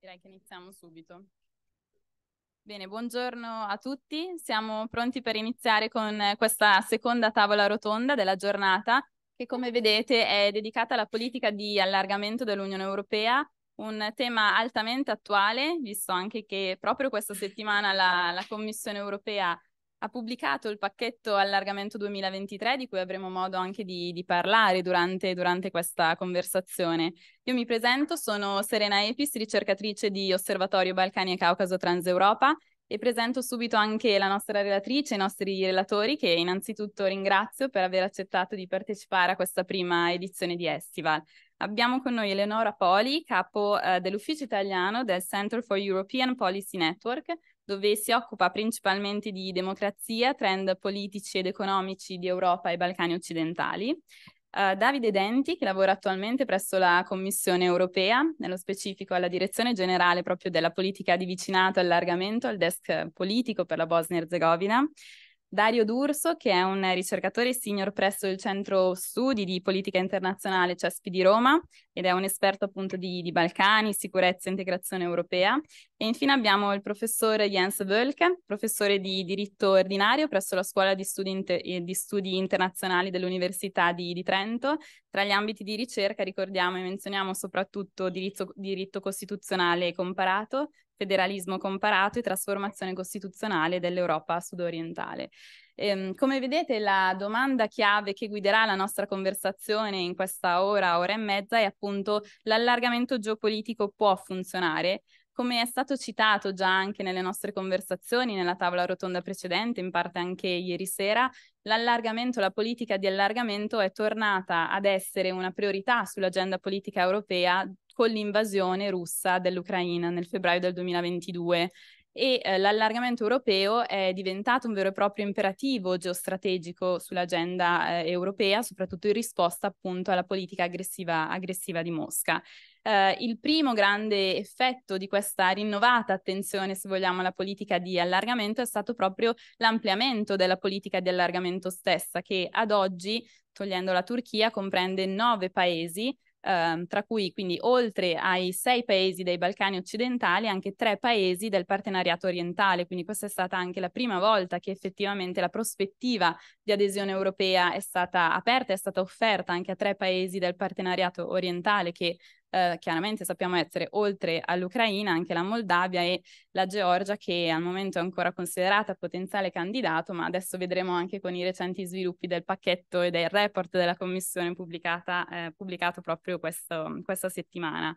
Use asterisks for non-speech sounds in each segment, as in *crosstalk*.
Direi che iniziamo subito. Bene, buongiorno a tutti. Siamo pronti per iniziare con questa seconda tavola rotonda della giornata che come vedete è dedicata alla politica di allargamento dell'Unione Europea, un tema altamente attuale, visto anche che proprio questa settimana la, la Commissione Europea ha pubblicato il pacchetto allargamento 2023 di cui avremo modo anche di, di parlare durante, durante, questa conversazione. Io mi presento, sono Serena Epis, ricercatrice di Osservatorio Balcani e Caucaso Transeuropa e presento subito anche la nostra relatrice, i nostri relatori che innanzitutto ringrazio per aver accettato di partecipare a questa prima edizione di Estival. Abbiamo con noi Eleonora Poli, capo eh, dell'ufficio italiano del Center for European Policy Network, dove si occupa principalmente di democrazia, trend politici ed economici di Europa e Balcani occidentali. Uh, Davide Denti, che lavora attualmente presso la Commissione europea, nello specifico alla direzione generale proprio della politica di vicinato e allargamento, al desk politico per la Bosnia-Herzegovina, Dario D'Urso, che è un ricercatore senior presso il Centro Studi di Politica Internazionale CESPI di Roma ed è un esperto appunto di, di Balcani, sicurezza e integrazione europea. E infine abbiamo il professor Jens Wölke, professore di diritto ordinario presso la Scuola di Studi, inter- eh, di studi Internazionali dell'Università di, di, Trento. Tra gli ambiti di ricerca ricordiamo e menzioniamo soprattutto diritto, diritto costituzionale comparato, federalismo comparato e trasformazione costituzionale dell'Europa sudorientale. Ehm, come vedete, la domanda chiave che guiderà la nostra conversazione in questa ora, ora e mezza, è appunto l'allargamento geopolitico può funzionare? Come è stato citato già anche nelle nostre conversazioni, nella tavola rotonda precedente, in parte anche ieri sera, l'allargamento, la politica di allargamento è tornata ad essere una priorità sull'agenda politica europea con l'invasione russa dell'Ucraina nel febbraio del 2022 e eh, l'allargamento europeo è diventato un vero e proprio imperativo geostrategico sull'agenda eh, europea, soprattutto in risposta appunto alla politica aggressiva, aggressiva di Mosca. Eh, il primo grande effetto di questa rinnovata attenzione, se vogliamo, alla politica di allargamento è stato proprio l'ampliamento della politica di allargamento stessa, che ad oggi, togliendo la Turchia, comprende nove paesi ehm, tra cui quindi oltre ai sei paesi dei Balcani occidentali anche tre paesi del partenariato orientale, quindi questa è stata anche la prima volta che effettivamente la prospettiva di adesione europea è stata aperta, è stata offerta anche a tre paesi del partenariato orientale che eh, chiaramente sappiamo essere oltre all'Ucraina anche la Moldavia e la Georgia che al momento è ancora considerata potenziale candidato, ma adesso vedremo anche con i recenti sviluppi del pacchetto e del report della Commissione eh, pubblicato proprio questo, questa settimana.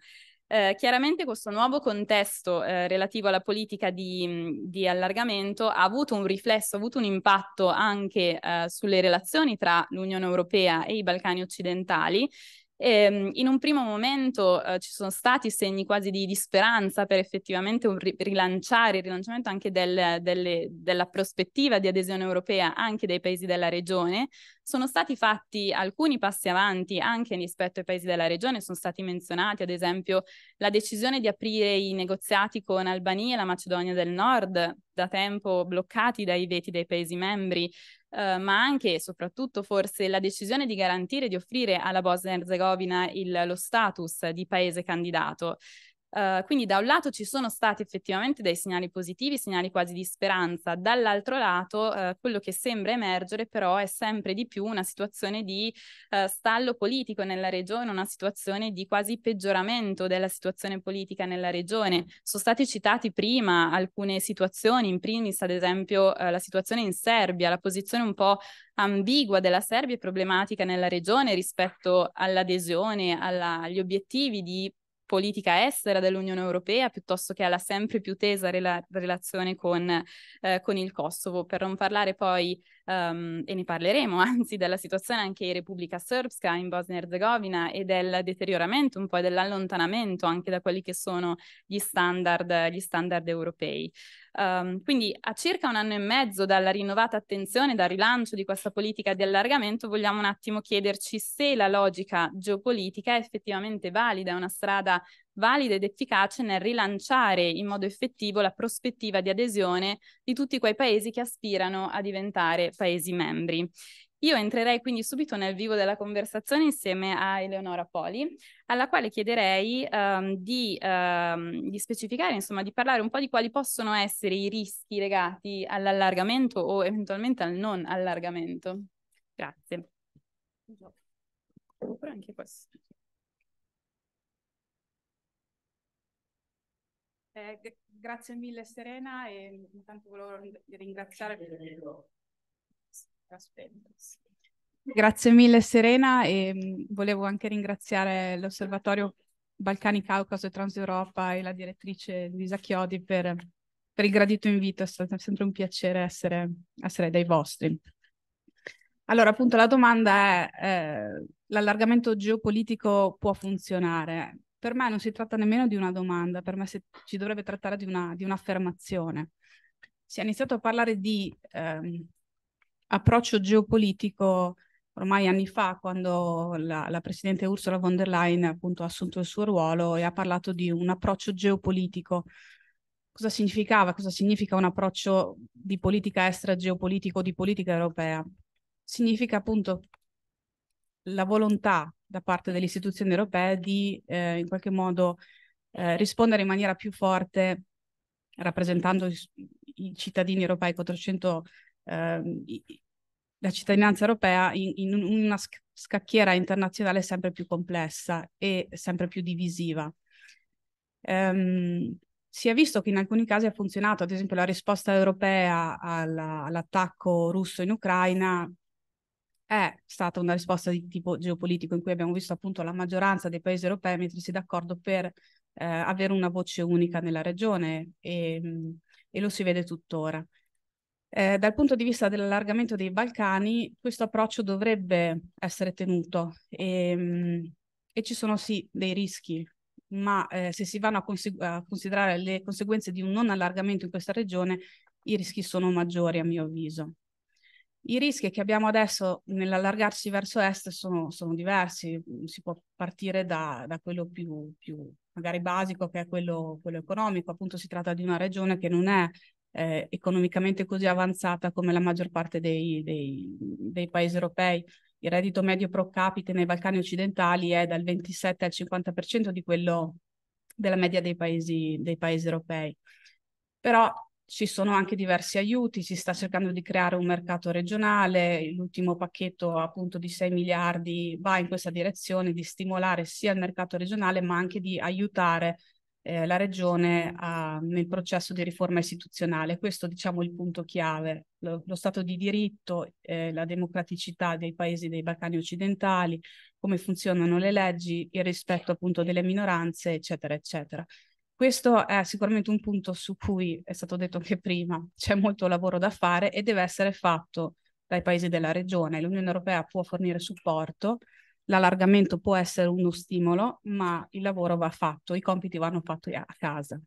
Eh, chiaramente questo nuovo contesto eh, relativo alla politica di, di, allargamento ha avuto un riflesso, ha avuto un impatto anche eh, sulle relazioni tra l'Unione Europea e i Balcani occidentali Ehm, in un primo momento eh, ci sono stati segni quasi di, di speranza per effettivamente un ri- rilanciare, il rilanciamento anche del, delle, della prospettiva di adesione europea anche dei paesi della regione. Sono stati fatti alcuni passi avanti anche rispetto ai paesi della regione, sono stati menzionati ad esempio la decisione di aprire i negoziati con Albania e la Macedonia del Nord, da tempo bloccati dai veti dei paesi membri, eh, ma anche e soprattutto forse la decisione di garantire di offrire alla Bosnia-Herzegovina lo status di paese candidato. Uh, quindi da un lato ci sono stati effettivamente dei segnali positivi, segnali quasi di speranza, dall'altro lato uh, quello che sembra emergere però è sempre di più una situazione di uh, stallo politico nella regione, una situazione di quasi peggioramento della situazione politica nella regione. Sono stati citati prima alcune situazioni, in primis ad esempio la situazione in Serbia, la posizione un po' ambigua della Serbia e problematica nella regione rispetto all'adesione, alla, agli obiettivi di politica estera dell'Unione Europea piuttosto che alla sempre più tesa rela- relazione con, eh, con il Kosovo, per non parlare poi um, e ne parleremo *laughs* anzi della situazione anche in Repubblica Srpska, in Bosnia e Herzegovina e del deterioramento, un po' e dell'allontanamento anche da quelli che sono gli standard, gli standard europei. Um, quindi a circa un anno e mezzo dalla rinnovata attenzione, dal rilancio di questa politica di allargamento, vogliamo un attimo chiederci se la logica geopolitica è effettivamente valida, è una strada valida ed efficace nel rilanciare in modo effettivo la prospettiva di adesione di tutti quei paesi che aspirano a diventare paesi membri. Io entrerei quindi subito nel vivo della conversazione insieme a Eleonora Poli, alla quale chiederei um, di, um, di, specificare, insomma, di parlare un po' di quali possono essere i rischi legati all'allargamento o eventualmente al non allargamento. Grazie. Oppure anche questo. Eh, grazie mille Serena e intanto volevo ringraziare Grazie mille Serena e mm, volevo anche ringraziare l'Osservatorio Balcani, Caucaso e Transeuropa e la direttrice Luisa Chiodi per, per il gradito invito, è stato sempre un piacere essere, essere dei vostri. Allora appunto la domanda è eh, l'allargamento geopolitico può funzionare? per me non si tratta nemmeno di una domanda, per me si, si dovrebbe trattare di, una, di un'affermazione. Si è iniziato a parlare di ehm, approccio geopolitico ormai anni fa, quando la, la, Presidente Ursula von der Leyen appunto, ha assunto il suo ruolo e ha parlato di un approccio geopolitico. Cosa significava? Cosa significa un approccio di politica estera geopolitico, di politica europea? Significa appunto la volontà da parte delle istituzioni europee di eh, in qualche modo eh, rispondere in maniera più forte rappresentando i, cittadini europei 400 eh, la cittadinanza europea in, in una scacchiera internazionale sempre più complessa e sempre più divisiva. Um, si è visto che in alcuni casi ha funzionato, ad esempio la risposta europea alla, all'attacco russo in Ucraina è stata una risposta di tipo geopolitico in cui abbiamo visto appunto la maggioranza dei paesi europei mettersi d'accordo per eh, avere una voce unica nella regione e, mm, e lo si vede tuttora. Eh, dal punto di vista dell'allargamento dei Balcani, questo approccio dovrebbe essere tenuto e, mm, e ci sono sì dei rischi, ma eh, se si vanno a, consi- a, considerare le conseguenze di un non allargamento in questa regione, i rischi sono maggiori a mio avviso. I rischi che abbiamo adesso nell'allargarsi verso est sono, sono diversi, si può partire da, da quello più, più, magari basico che è quello, quello, economico, appunto si tratta di una regione che non è eh, economicamente così avanzata come la maggior parte dei, dei, dei paesi europei. Il reddito medio pro capite nei Balcani occidentali è dal 27 al 50% di quello della media dei paesi, dei paesi europei. Però ci sono anche diversi aiuti, si sta cercando di creare un mercato regionale, l'ultimo pacchetto appunto di 6 miliardi va in questa direzione di stimolare sia il mercato regionale ma anche di aiutare eh, la regione a, nel processo di riforma istituzionale. Questo diciamo è il punto chiave, lo, lo Stato di diritto, eh, la democraticità dei paesi dei Balcani occidentali, come funzionano le leggi, il rispetto appunto delle minoranze, eccetera, eccetera. Questo è sicuramente un punto su cui è stato detto anche prima, c'è molto lavoro da fare e deve essere fatto dai paesi della regione. L'Unione Europea può fornire supporto, l'allargamento può essere uno stimolo, ma il lavoro va fatto, i compiti vanno fatti a casa.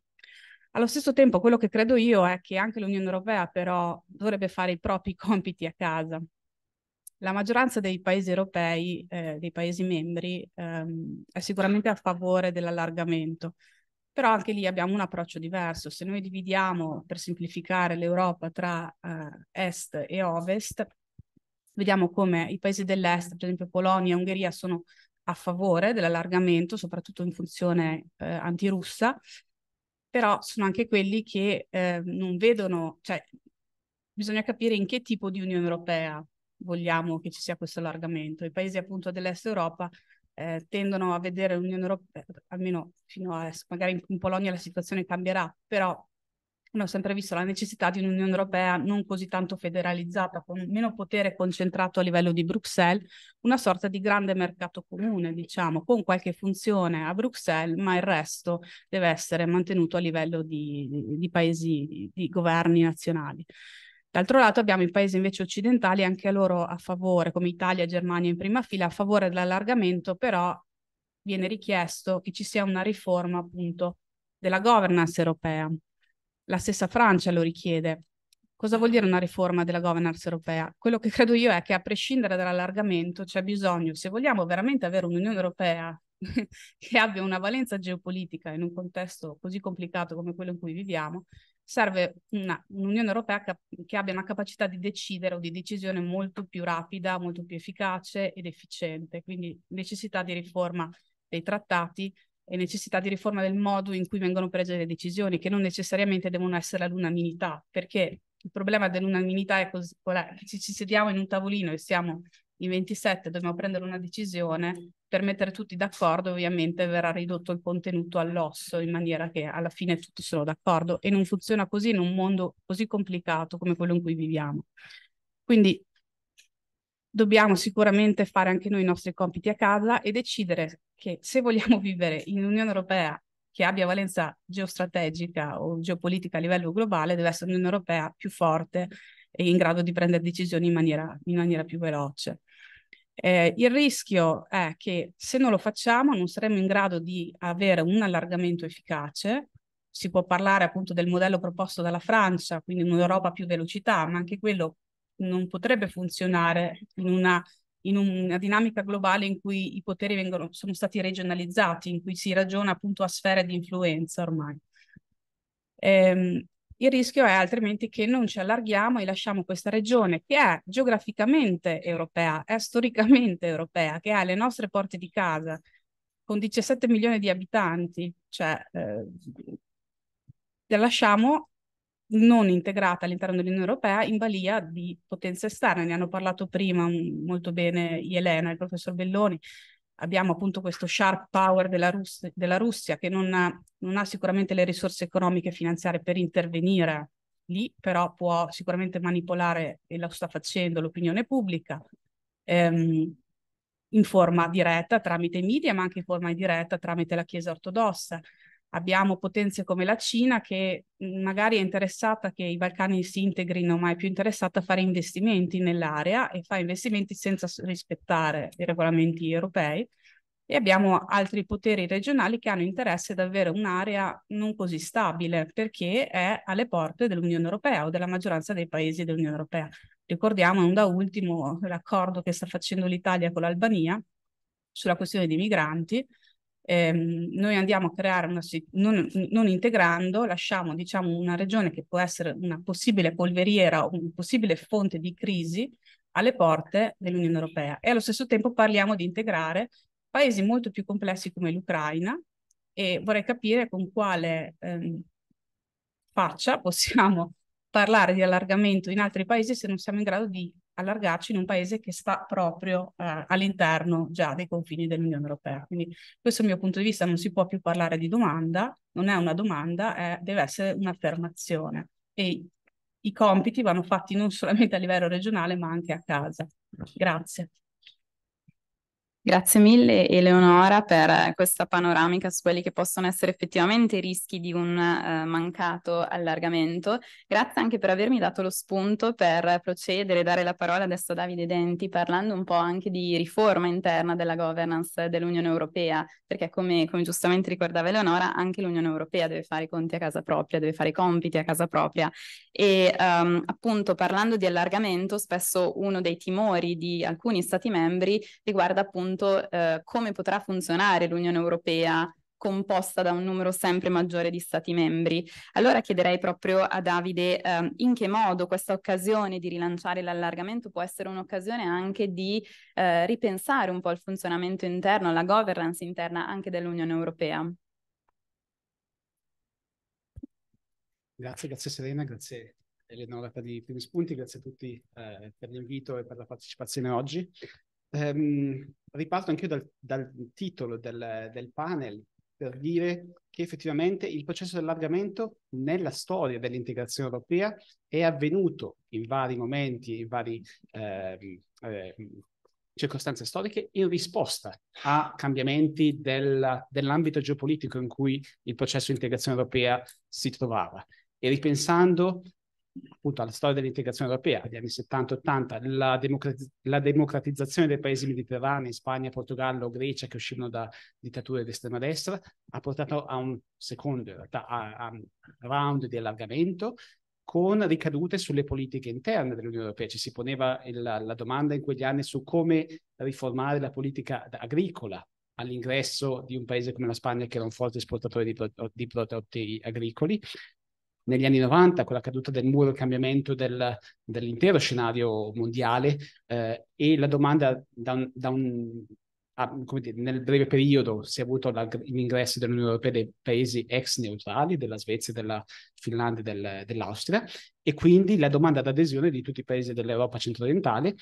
Allo stesso tempo, quello che credo io è che anche l'Unione Europea però dovrebbe fare i propri *laughs* compiti a casa. La maggioranza dei paesi europei, eh, dei paesi membri, ehm, è sicuramente a favore dell'allargamento, però anche lì abbiamo un approccio diverso. Se noi dividiamo, per semplificare, l'Europa tra eh, est e ovest, vediamo come i paesi dell'est, per esempio Polonia e Ungheria, sono a favore dell'allargamento, soprattutto in funzione eh, antirussa, però sono anche quelli che eh, non vedono, cioè bisogna capire in che tipo di Unione Europea vogliamo che ci sia questo allargamento. I paesi appunto dell'est Europa eh, tendono a vedere l'Unione Europea, eh, almeno fino adesso, magari in Polonia la situazione cambierà, però hanno sempre visto la necessità di un'Unione Europea non così tanto federalizzata, con meno potere concentrato a livello di Bruxelles, una sorta di grande mercato comune, diciamo, con qualche funzione a Bruxelles, ma il resto deve essere mantenuto a livello di, di, di paesi, di, di governi nazionali. D'altro lato abbiamo i paesi invece occidentali, anche loro a favore, come Italia e Germania in prima fila, a favore dell'allargamento, però viene richiesto che ci sia una riforma appunto della governance europea. La stessa Francia lo richiede. Cosa vuol dire una riforma della governance europea? Quello che credo io è che a prescindere dall'allargamento c'è bisogno, se vogliamo veramente avere un'Unione Europea *laughs* che abbia una valenza geopolitica in un contesto così complicato come quello in cui viviamo, serve una, un'Unione Europea che, che, abbia una capacità di decidere o di decisione molto più rapida, molto più efficace ed efficiente, quindi necessità di riforma dei trattati e necessità di riforma del modo in cui vengono prese le decisioni, che non necessariamente devono essere all'unanimità, perché il problema dell'unanimità è così, qual è? Ci, ci sediamo in un tavolino e siamo in 27 dobbiamo prendere una decisione, per mettere tutti d'accordo ovviamente verrà ridotto il contenuto all'osso in maniera che alla fine tutti sono d'accordo e non funziona così in un mondo così complicato come quello in cui viviamo. Quindi dobbiamo sicuramente fare anche noi i nostri compiti a casa e decidere che se vogliamo vivere in un'Unione Europea che abbia valenza geostrategica o geopolitica a livello globale, deve essere un'Unione Europea più forte e in grado di prendere decisioni in maniera, in maniera più veloce. Eh, il rischio è che se non lo facciamo non saremo in grado di avere un allargamento efficace. Si può parlare appunto del modello proposto dalla Francia, quindi un'Europa più velocità, ma anche quello non potrebbe funzionare in una, in una dinamica globale in cui i poteri vengono, sono stati regionalizzati, in cui si ragiona appunto a sfere di influenza ormai. Eh, il rischio è altrimenti che non ci allarghiamo e lasciamo questa regione che è geograficamente europea, è storicamente europea, che ha le nostre porte di casa con 17 milioni di abitanti, cioè eh, la lasciamo non integrata all'interno dell'Unione Europea in balia di potenze esterne. Ne hanno parlato prima molto bene Elena e il professor Belloni, abbiamo appunto questo sharp power della, Russ della Russia che non ha, non ha, sicuramente le risorse economiche e finanziarie per intervenire lì, però può sicuramente manipolare, e lo sta facendo, l'opinione pubblica ehm, in forma diretta tramite i media, ma anche in forma diretta tramite la Chiesa ortodossa abbiamo potenze come la Cina che magari è interessata che i Balcani si integrino, ma è più interessata a fare investimenti nell'area e fa investimenti senza rispettare i regolamenti europei. E abbiamo altri poteri regionali che hanno interesse ad avere un'area non così stabile perché è alle porte dell'Unione Europea o della maggioranza dei paesi dell'Unione Europea. Ricordiamo non da ultimo l'accordo che sta facendo l'Italia con l'Albania sulla questione dei migranti, eh, noi andiamo a creare una non, non integrando, lasciamo diciamo, una regione che può essere una possibile polveriera, o una possibile fonte di crisi alle porte dell'Unione Europea e allo stesso tempo parliamo di integrare paesi molto più complessi come l'Ucraina e vorrei capire con quale ehm, faccia possiamo *laughs* parlare di allargamento in altri paesi se non siamo in grado di allargarci in un paese che sta proprio eh, all'interno già dei confini dell'Unione Europea. Quindi questo mio punto di vista, non si può più parlare di domanda, non è una domanda, è, deve essere un'affermazione. E i compiti vanno fatti non solamente a livello regionale ma anche a casa. Grazie. Grazie mille Eleonora per questa panoramica su quelli che possono essere effettivamente i rischi di un uh, mancato allargamento. Grazie anche per avermi dato lo spunto per procedere e dare la parola adesso a Davide Denti parlando un po' anche di riforma interna della governance dell'Unione Europea, perché come, come giustamente ricordava Eleonora anche l'Unione Europea deve fare i conti a casa propria, deve fare i compiti a casa propria e um, appunto parlando di allargamento spesso uno dei timori di alcuni Stati membri riguarda appunto appunto eh, come potrà funzionare l'Unione Europea composta da un numero sempre maggiore di Stati membri. Allora chiederei proprio a Davide eh, in che modo questa occasione di rilanciare l'allargamento può essere un'occasione anche di eh, ripensare un po' il funzionamento interno, la governance interna anche dell'Unione Europea. Grazie, grazie Serena, grazie Eleonora per i primi spunti, grazie a tutti eh, per l'invito e per la partecipazione oggi ehm, riparto anche io dal, dal titolo del, del, panel per dire che effettivamente il processo di allargamento nella storia dell'integrazione europea è avvenuto in vari momenti, in varie eh, eh, circostanze storiche, in risposta a cambiamenti del, dell'ambito geopolitico in cui il processo di integrazione europea si trovava. E ripensando appunto alla storia dell'integrazione europea degli anni 70-80, la, democrati- la, democratizzazione dei paesi mediterranei, Spagna, Portogallo, Grecia, che uscivano da dittature di estrema destra, ha portato a un secondo, in realtà, a, a round di allargamento con ricadute sulle politiche interne dell'Unione Europea. Ci si poneva il, la domanda in quegli anni su come riformare la politica agricola all'ingresso di un paese come la Spagna che era un forte esportatore di, pro- di prodotti agricoli negli anni 90, con la caduta del muro, il cambiamento del, dell'intero scenario mondiale eh, e la domanda da un, da un a, dire, nel breve periodo si è avuto la, l'ingresso dell'Unione Europea dei paesi ex neutrali, della Svezia, della Finlandia, del, dell'Austria, e quindi la domanda d'adesione di tutti i paesi dell'Europa centro-orientale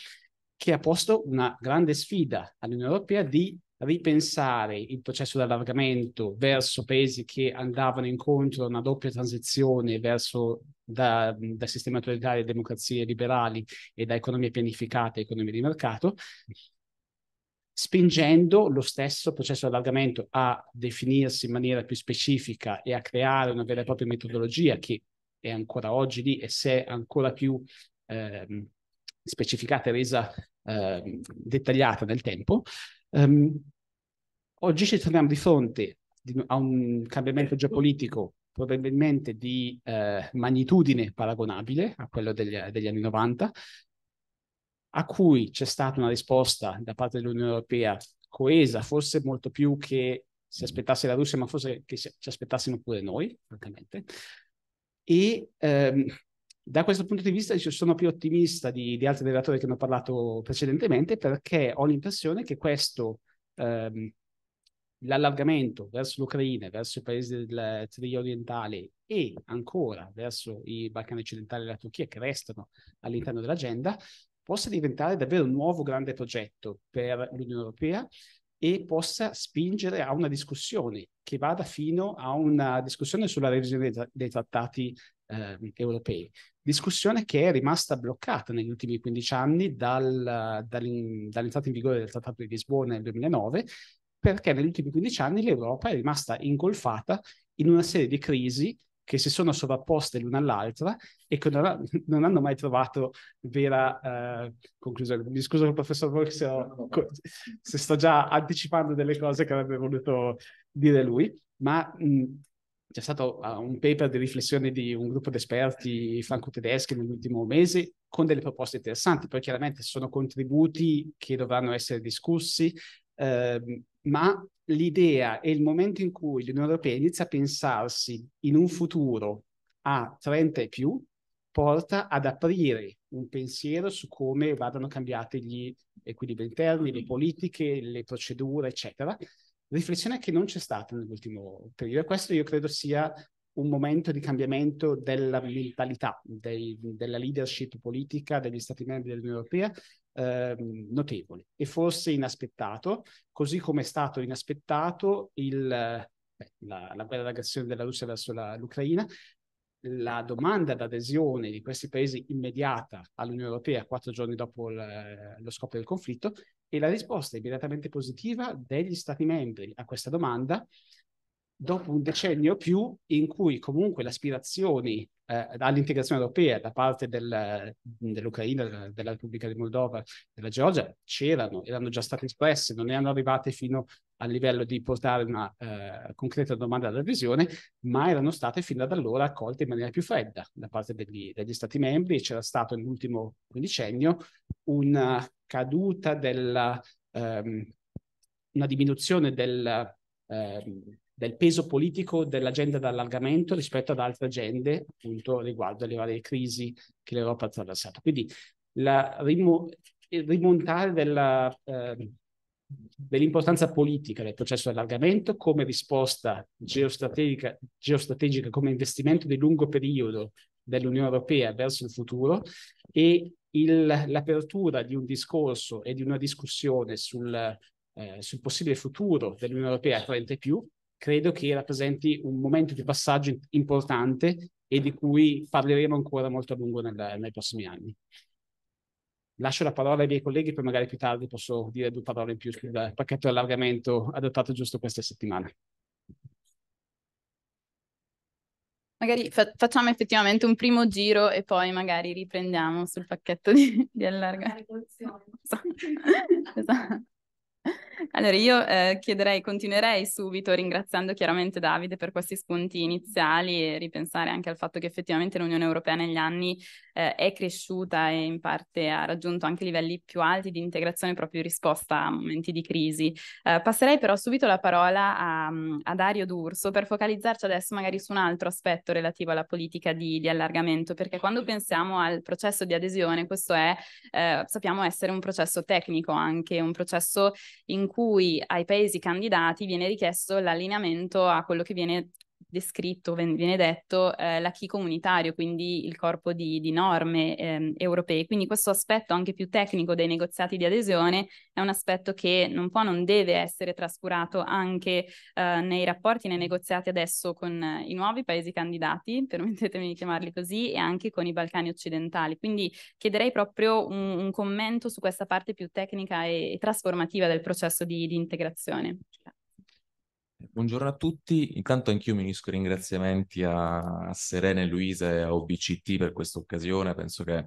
che ha posto una grande sfida all'Unione Europea di ripensare il processo di allargamento verso paesi che andavano incontro a una doppia transizione verso da, da sistema autoritario a democrazie liberali e da economie pianificate a economie di mercato, spingendo lo stesso processo di allargamento a definirsi in maniera più specifica e a creare una vera e propria metodologia che è ancora oggi lì e se è ancora più eh, specificata e resa eh, dettagliata nel tempo, ehm, Oggi ci troviamo di fronte a un cambiamento geopolitico probabilmente di eh, magnitudine paragonabile a quello degli, degli anni 90, a cui c'è stata una risposta da parte dell'Unione Europea coesa, forse molto più che si aspettasse la Russia, ma forse che ci aspettassimo pure noi, francamente. E ehm, da questo punto di vista io sono più ottimista di, di altri relatori che hanno parlato precedentemente perché ho l'impressione che questo ehm, l'allargamento verso l'Ucraina, verso i paesi del trio orientale e ancora verso i Balcani occidentali e la Turchia che restano all'interno dell'agenda, possa diventare davvero un nuovo grande progetto per l'Unione Europea e possa spingere a una discussione che vada fino a una discussione sulla revisione dei, dei trattati eh, europei. Discussione che è rimasta bloccata negli ultimi 15 anni dal, dall'entrata in vigore del Trattato di Lisbona nel 2009 perché negli ultimi 15 anni l'Europa è rimasta ingolfata in una serie di crisi che si sono sovrapposte l'una all'altra e che non, ha, *laughs* non hanno mai trovato vera eh, conclusione. Mi scuso col professor Borg se, se, sto già anticipando delle cose che avrebbe voluto dire lui, ma mh, c'è stato uh, un paper di riflessione di un gruppo di esperti franco-tedeschi nell'ultimo mese con delle proposte interessanti, poi chiaramente sono contributi che dovranno essere discussi, ehm, ma l'idea e il momento in cui l'Unione Europea inizia a pensarsi in un futuro a 30 e più porta ad aprire un pensiero su come vadano cambiati gli equilibri interni, le politiche, le procedure, eccetera. Riflessione che non c'è stata nell'ultimo periodo. e Questo io credo sia un momento di cambiamento della mentalità, dei, della leadership politica degli Stati membri dell'Unione Europea ehm, notevole e forse inaspettato, così come è stato inaspettato il, beh, la, guerra d'aggressione della Russia verso la, l'Ucraina, la domanda d'adesione di questi paesi immediata all'Unione Europea quattro giorni dopo l- lo scoppio del conflitto e la risposta immediatamente positiva degli Stati membri a questa domanda dopo un decennio o più in cui comunque le aspirazioni eh, all'integrazione europea da parte del, dell'Ucraina, della Repubblica di Moldova, della Georgia, c'erano, erano già state espresse, non erano arrivate fino al livello di portare una eh, concreta domanda alla ma erano state fino ad allora accolte in maniera più fredda da parte degli, degli Stati membri. C'era stato nell'ultimo quindicennio una caduta della... Ehm, una diminuzione del, ehm, del peso politico dell'agenda d'allargamento rispetto ad altre agende, appunto, riguardo alle varie crisi che l'Europa ha attraversato. Quindi la, rimo, il rimontare della, eh, dell'importanza politica del processo di allargamento come risposta geostrategica, geostrategica, come investimento di lungo periodo dell'Unione Europea verso il futuro e il, l'apertura di un discorso e di una discussione sul, eh, sul possibile futuro dell'Unione Europea 30 e più, credo che rappresenti un momento di passaggio importante e di cui parleremo ancora molto a lungo nel, nei prossimi anni. Lascio la parola ai miei colleghi, poi magari più tardi posso dire due parole in più sul pacchetto di allargamento adottato giusto questa settimana. Magari fa- facciamo effettivamente un primo giro e poi magari riprendiamo sul pacchetto di, di allargamento. *laughs* esatto. Allora io eh, chiederei, continuerei subito ringraziando chiaramente Davide per questi spunti iniziali e ripensare anche al fatto che effettivamente l'Unione Europea negli anni eh, è cresciuta e in parte ha raggiunto anche livelli più alti di integrazione proprio in risposta a momenti di crisi. Eh, passerei però subito la parola a, mm, a, Dario D'Urso per focalizzarci adesso magari su un altro aspetto relativo alla politica di, di allargamento, perché quando pensiamo al processo di adesione, questo è, eh, sappiamo essere un processo tecnico anche, un processo in cui cui ai paesi candidati viene richiesto l'allineamento a quello che viene descritto, viene detto, eh, l'acquis comunitario, quindi il corpo di, di norme eh, europee. Quindi questo aspetto anche più tecnico dei negoziati di adesione è un aspetto che non può, non deve essere trascurato anche eh, nei rapporti, nei negoziati adesso con i nuovi paesi candidati, *laughs* permettetemi di chiamarli così, e anche con i Balcani occidentali. Quindi chiederei proprio un, un commento su questa parte più tecnica e, e trasformativa del processo di, di integrazione. Buongiorno a tutti, intanto anch'io mi unisco i ringraziamenti a, Serena e Luisa e a OBCT per questa occasione, penso che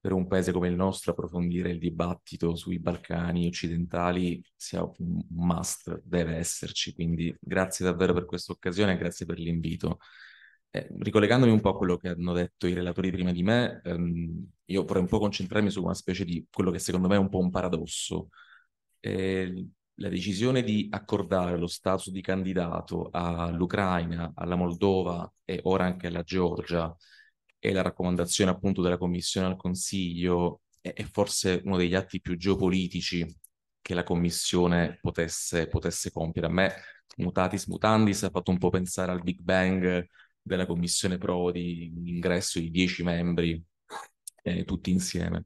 per un paese come il nostro approfondire il dibattito sui Balcani occidentali sia un must, deve esserci, quindi grazie davvero per questa occasione e grazie per l'invito. Eh, ricollegandomi un po' a quello che hanno detto i relatori prima di me, ehm, io vorrei un po' concentrarmi su una specie di quello che secondo me è un po' un paradosso. Eh, la decisione di accordare lo status di candidato all'Ucraina, alla Moldova e ora anche alla Georgia e la raccomandazione appunto della Commissione al Consiglio è, è forse uno degli atti più geopolitici che la Commissione potesse, potesse compiere. A me mutatis mutandis ha fatto un po' pensare al Big Bang della Commissione Prodi, l'ingresso di dieci membri eh, tutti insieme.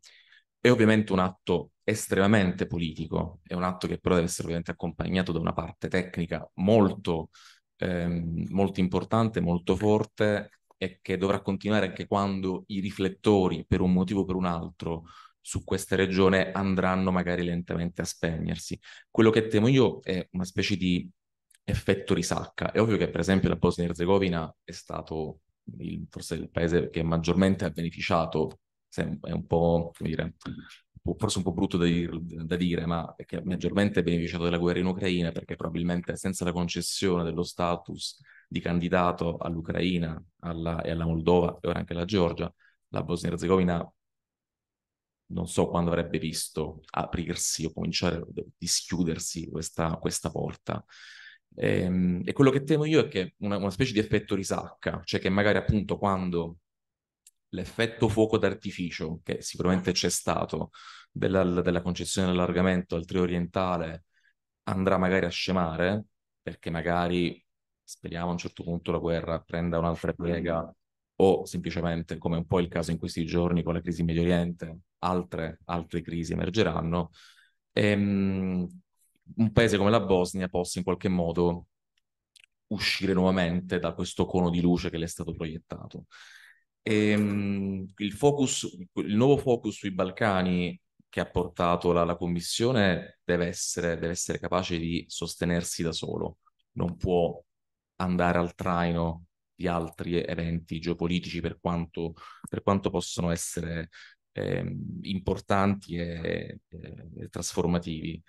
È ovviamente un atto estremamente politico, è un atto che però deve essere ovviamente accompagnato da una parte tecnica molto, ehm, molto importante, molto forte e che dovrà continuare anche quando i riflettori, per un motivo o per un altro, su questa regione andranno magari lentamente a spegnersi. Quello che temo io è una specie di effetto risacca. È ovvio che per esempio la Bosnia-Herzegovina è stato il, forse il paese che maggiormente ha beneficiato è un po', come dire, forse un po' brutto da dire, da dire ma che ha maggiormente beneficiato della guerra in Ucraina perché probabilmente senza la concessione dello status di candidato all'Ucraina alla, e alla Moldova e ora anche alla Georgia, la Bosnia Herzegovina non so quando avrebbe visto aprirsi o cominciare a dischiudersi questa, questa porta. E, ehm, e, quello che temo io è che una, una specie di effetto risacca, cioè che magari appunto quando l'effetto fuoco d'artificio, che sicuramente c'è stato, della, della concessione dell'allargamento al trio orientale andrà magari a scemare, perché magari speriamo a un certo punto la guerra prenda un'altra piega o semplicemente, come un po' il caso in questi giorni con la crisi in Medio Oriente, altre, altre crisi emergeranno, e, um, un paese come la Bosnia possa in qualche modo uscire nuovamente da questo cono di luce che le è stato proiettato. Ehm, il, focus, il nuovo focus sui Balcani che ha portato la, la Commissione deve essere, deve essere capace di sostenersi da solo, non può andare al traino di altri eventi geopolitici per quanto, per quanto possono essere eh, importanti e, e, e trasformativi.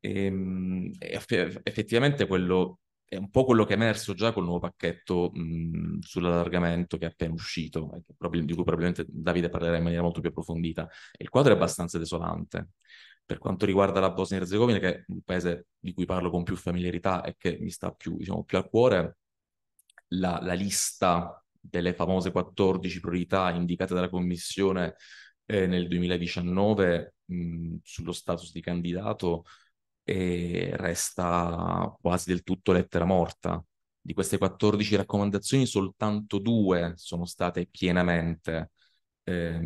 Ehm, e, effettivamente quello è un po' quello che è emerso già col nuovo pacchetto mh, mhmm, sull'allargamento che è appena uscito, eh, di cui probabilmente Davide parlerà in maniera molto più approfondita. Il quadro è abbastanza desolante. Per quanto riguarda la Bosnia Herzegovina, che è un paese di cui parlo con più familiarità e che mi sta più, diciamo, più al cuore, la, la lista delle famose 14 priorità indicate dalla Commissione eh, nel 2019 mh, mhmm, sullo status di candidato e resta quasi del tutto lettera morta. Di queste 14 raccomandazioni soltanto due sono state pienamente eh,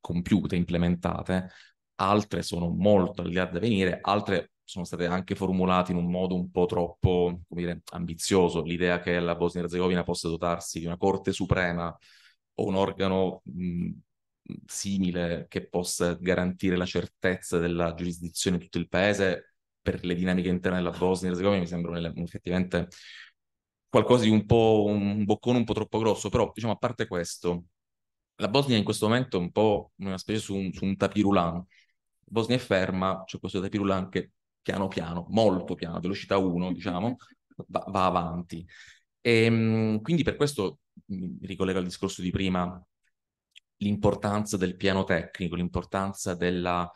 compiute, implementate, altre sono molto al di là da venire, altre sono state anche formulate in un modo un po' troppo dire, ambizioso. L'idea che la Bosnia-Herzegovina possa dotarsi di una Corte Suprema o un organo mh, simile che possa garantire la certezza della giurisdizione di tutto il paese per le dinamiche interne della Bosnia secondo me mi sembra effettivamente qualcosa di un po' un boccone un po' troppo grosso, però diciamo a parte questo, la Bosnia in questo momento è un po' una specie su un, su un tapirulan. Bosnia è ferma, c'è cioè questo tapirulan che piano piano, molto piano, velocità 1 diciamo, *laughs* va, va avanti. E, ehm, quindi per questo mi ricollego al discorso di prima, l'importanza del piano tecnico, l'importanza della,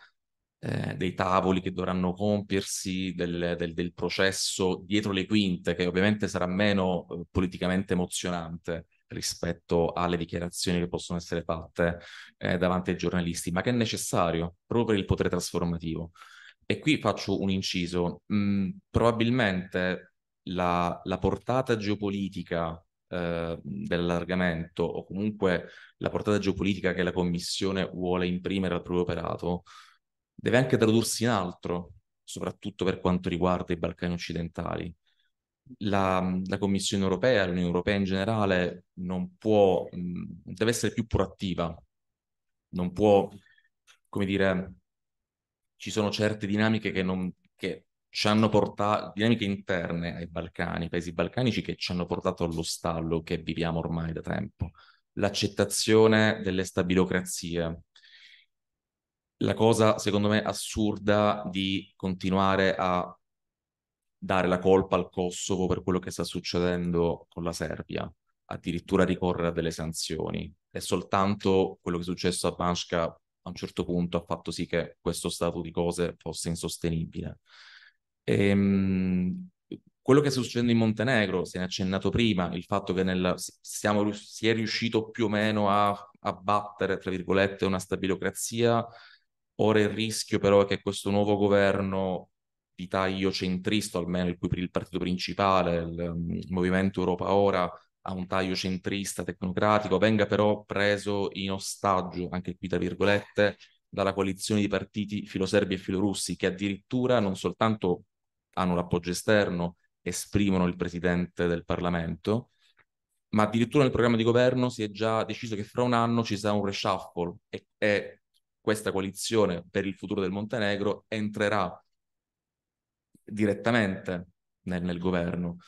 eh, dei tavoli che dovranno compiersi, del, del, del, processo dietro le quinte, che ovviamente sarà meno eh, politicamente emozionante rispetto alle dichiarazioni che possono essere fatte eh, davanti ai giornalisti, ma che è necessario proprio per il potere trasformativo. E qui faccio un inciso. Mm, probabilmente la, la portata geopolitica Ehm, dell'allargamento o comunque la portata geopolitica che la Commissione vuole imprimere al proprio operato deve anche tradursi in altro, soprattutto per quanto riguarda i Balcani occidentali. La, la Commissione europea, l'Unione europea in generale, non può, deve essere più proattiva, non può, come dire, ci sono certe dinamiche che, non, che ci hanno portato dinamiche interne ai Balcani, ai paesi balcanici che ci hanno portato allo stallo che viviamo ormai da tempo. L'accettazione delle stabilocrazie. La cosa, secondo me, assurda di continuare a dare la colpa al Kosovo per quello che sta succedendo con la Serbia, addirittura ricorrere a delle sanzioni. E soltanto quello che è successo a Banska a un certo punto ha fatto sì che questo stato di cose fosse insostenibile. Ehm, quello che sta succedendo in Montenegro, se ne è accennato prima, il fatto che nel, siamo, si è riuscito più o meno a abbattere, tra virgolette, una stabilocrazia, ora il rischio però è che questo nuovo governo di taglio centrista, almeno il, il partito principale, il, il mm, Movimento Europa Ora, ha un taglio centrista tecnocratico, venga però preso in ostaggio, anche qui tra virgolette, dalla coalizione di partiti filoserbi e filorussi, che addirittura non soltanto hanno l'appoggio esterno, esprimono il presidente del Parlamento, ma addirittura nel programma di governo si è già deciso che fra un anno ci sarà un reshuffle e, e questa coalizione per il futuro del Montenegro entrerà direttamente nel, nel governo.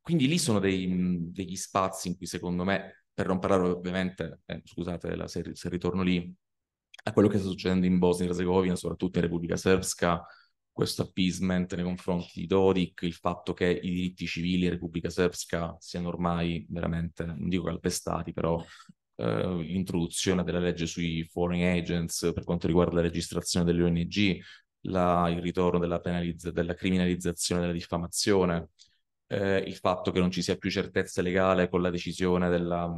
Quindi lì sono dei, degli spazi in cui secondo me, per non parlare ovviamente, eh, scusate la, se, se ritorno lì, a quello che sta succedendo in Bosnia e Herzegovina, soprattutto in Repubblica Serbska, questo appeasement nei confronti di Dodik, il fatto che i diritti civili in Repubblica Srpska siano ormai veramente, non dico calpestati, però eh, l'introduzione della legge sui foreign agents per quanto riguarda la registrazione delle ONG, la, il ritorno della, penalizza, della criminalizzazione della diffamazione, eh, il fatto che non ci sia più certezza legale con la decisione della,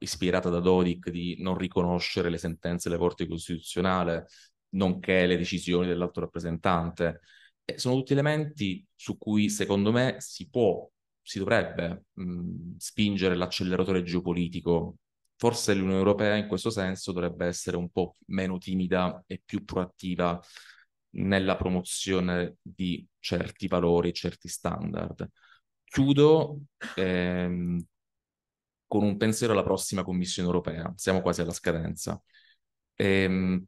ispirata da Dodik di non riconoscere le sentenze della Corte Costituzionale, nonché le decisioni dell'alto rappresentante. E sono tutti elementi su cui secondo me si può, si dovrebbe mh, spingere l'acceleratore geopolitico. Forse l'Unione Europea in questo senso dovrebbe essere un po' meno timida e più proattiva nella promozione di certi valori, certi standard. Chiudo ehm, con un pensiero alla prossima Commissione europea, siamo quasi alla scadenza. Ehm,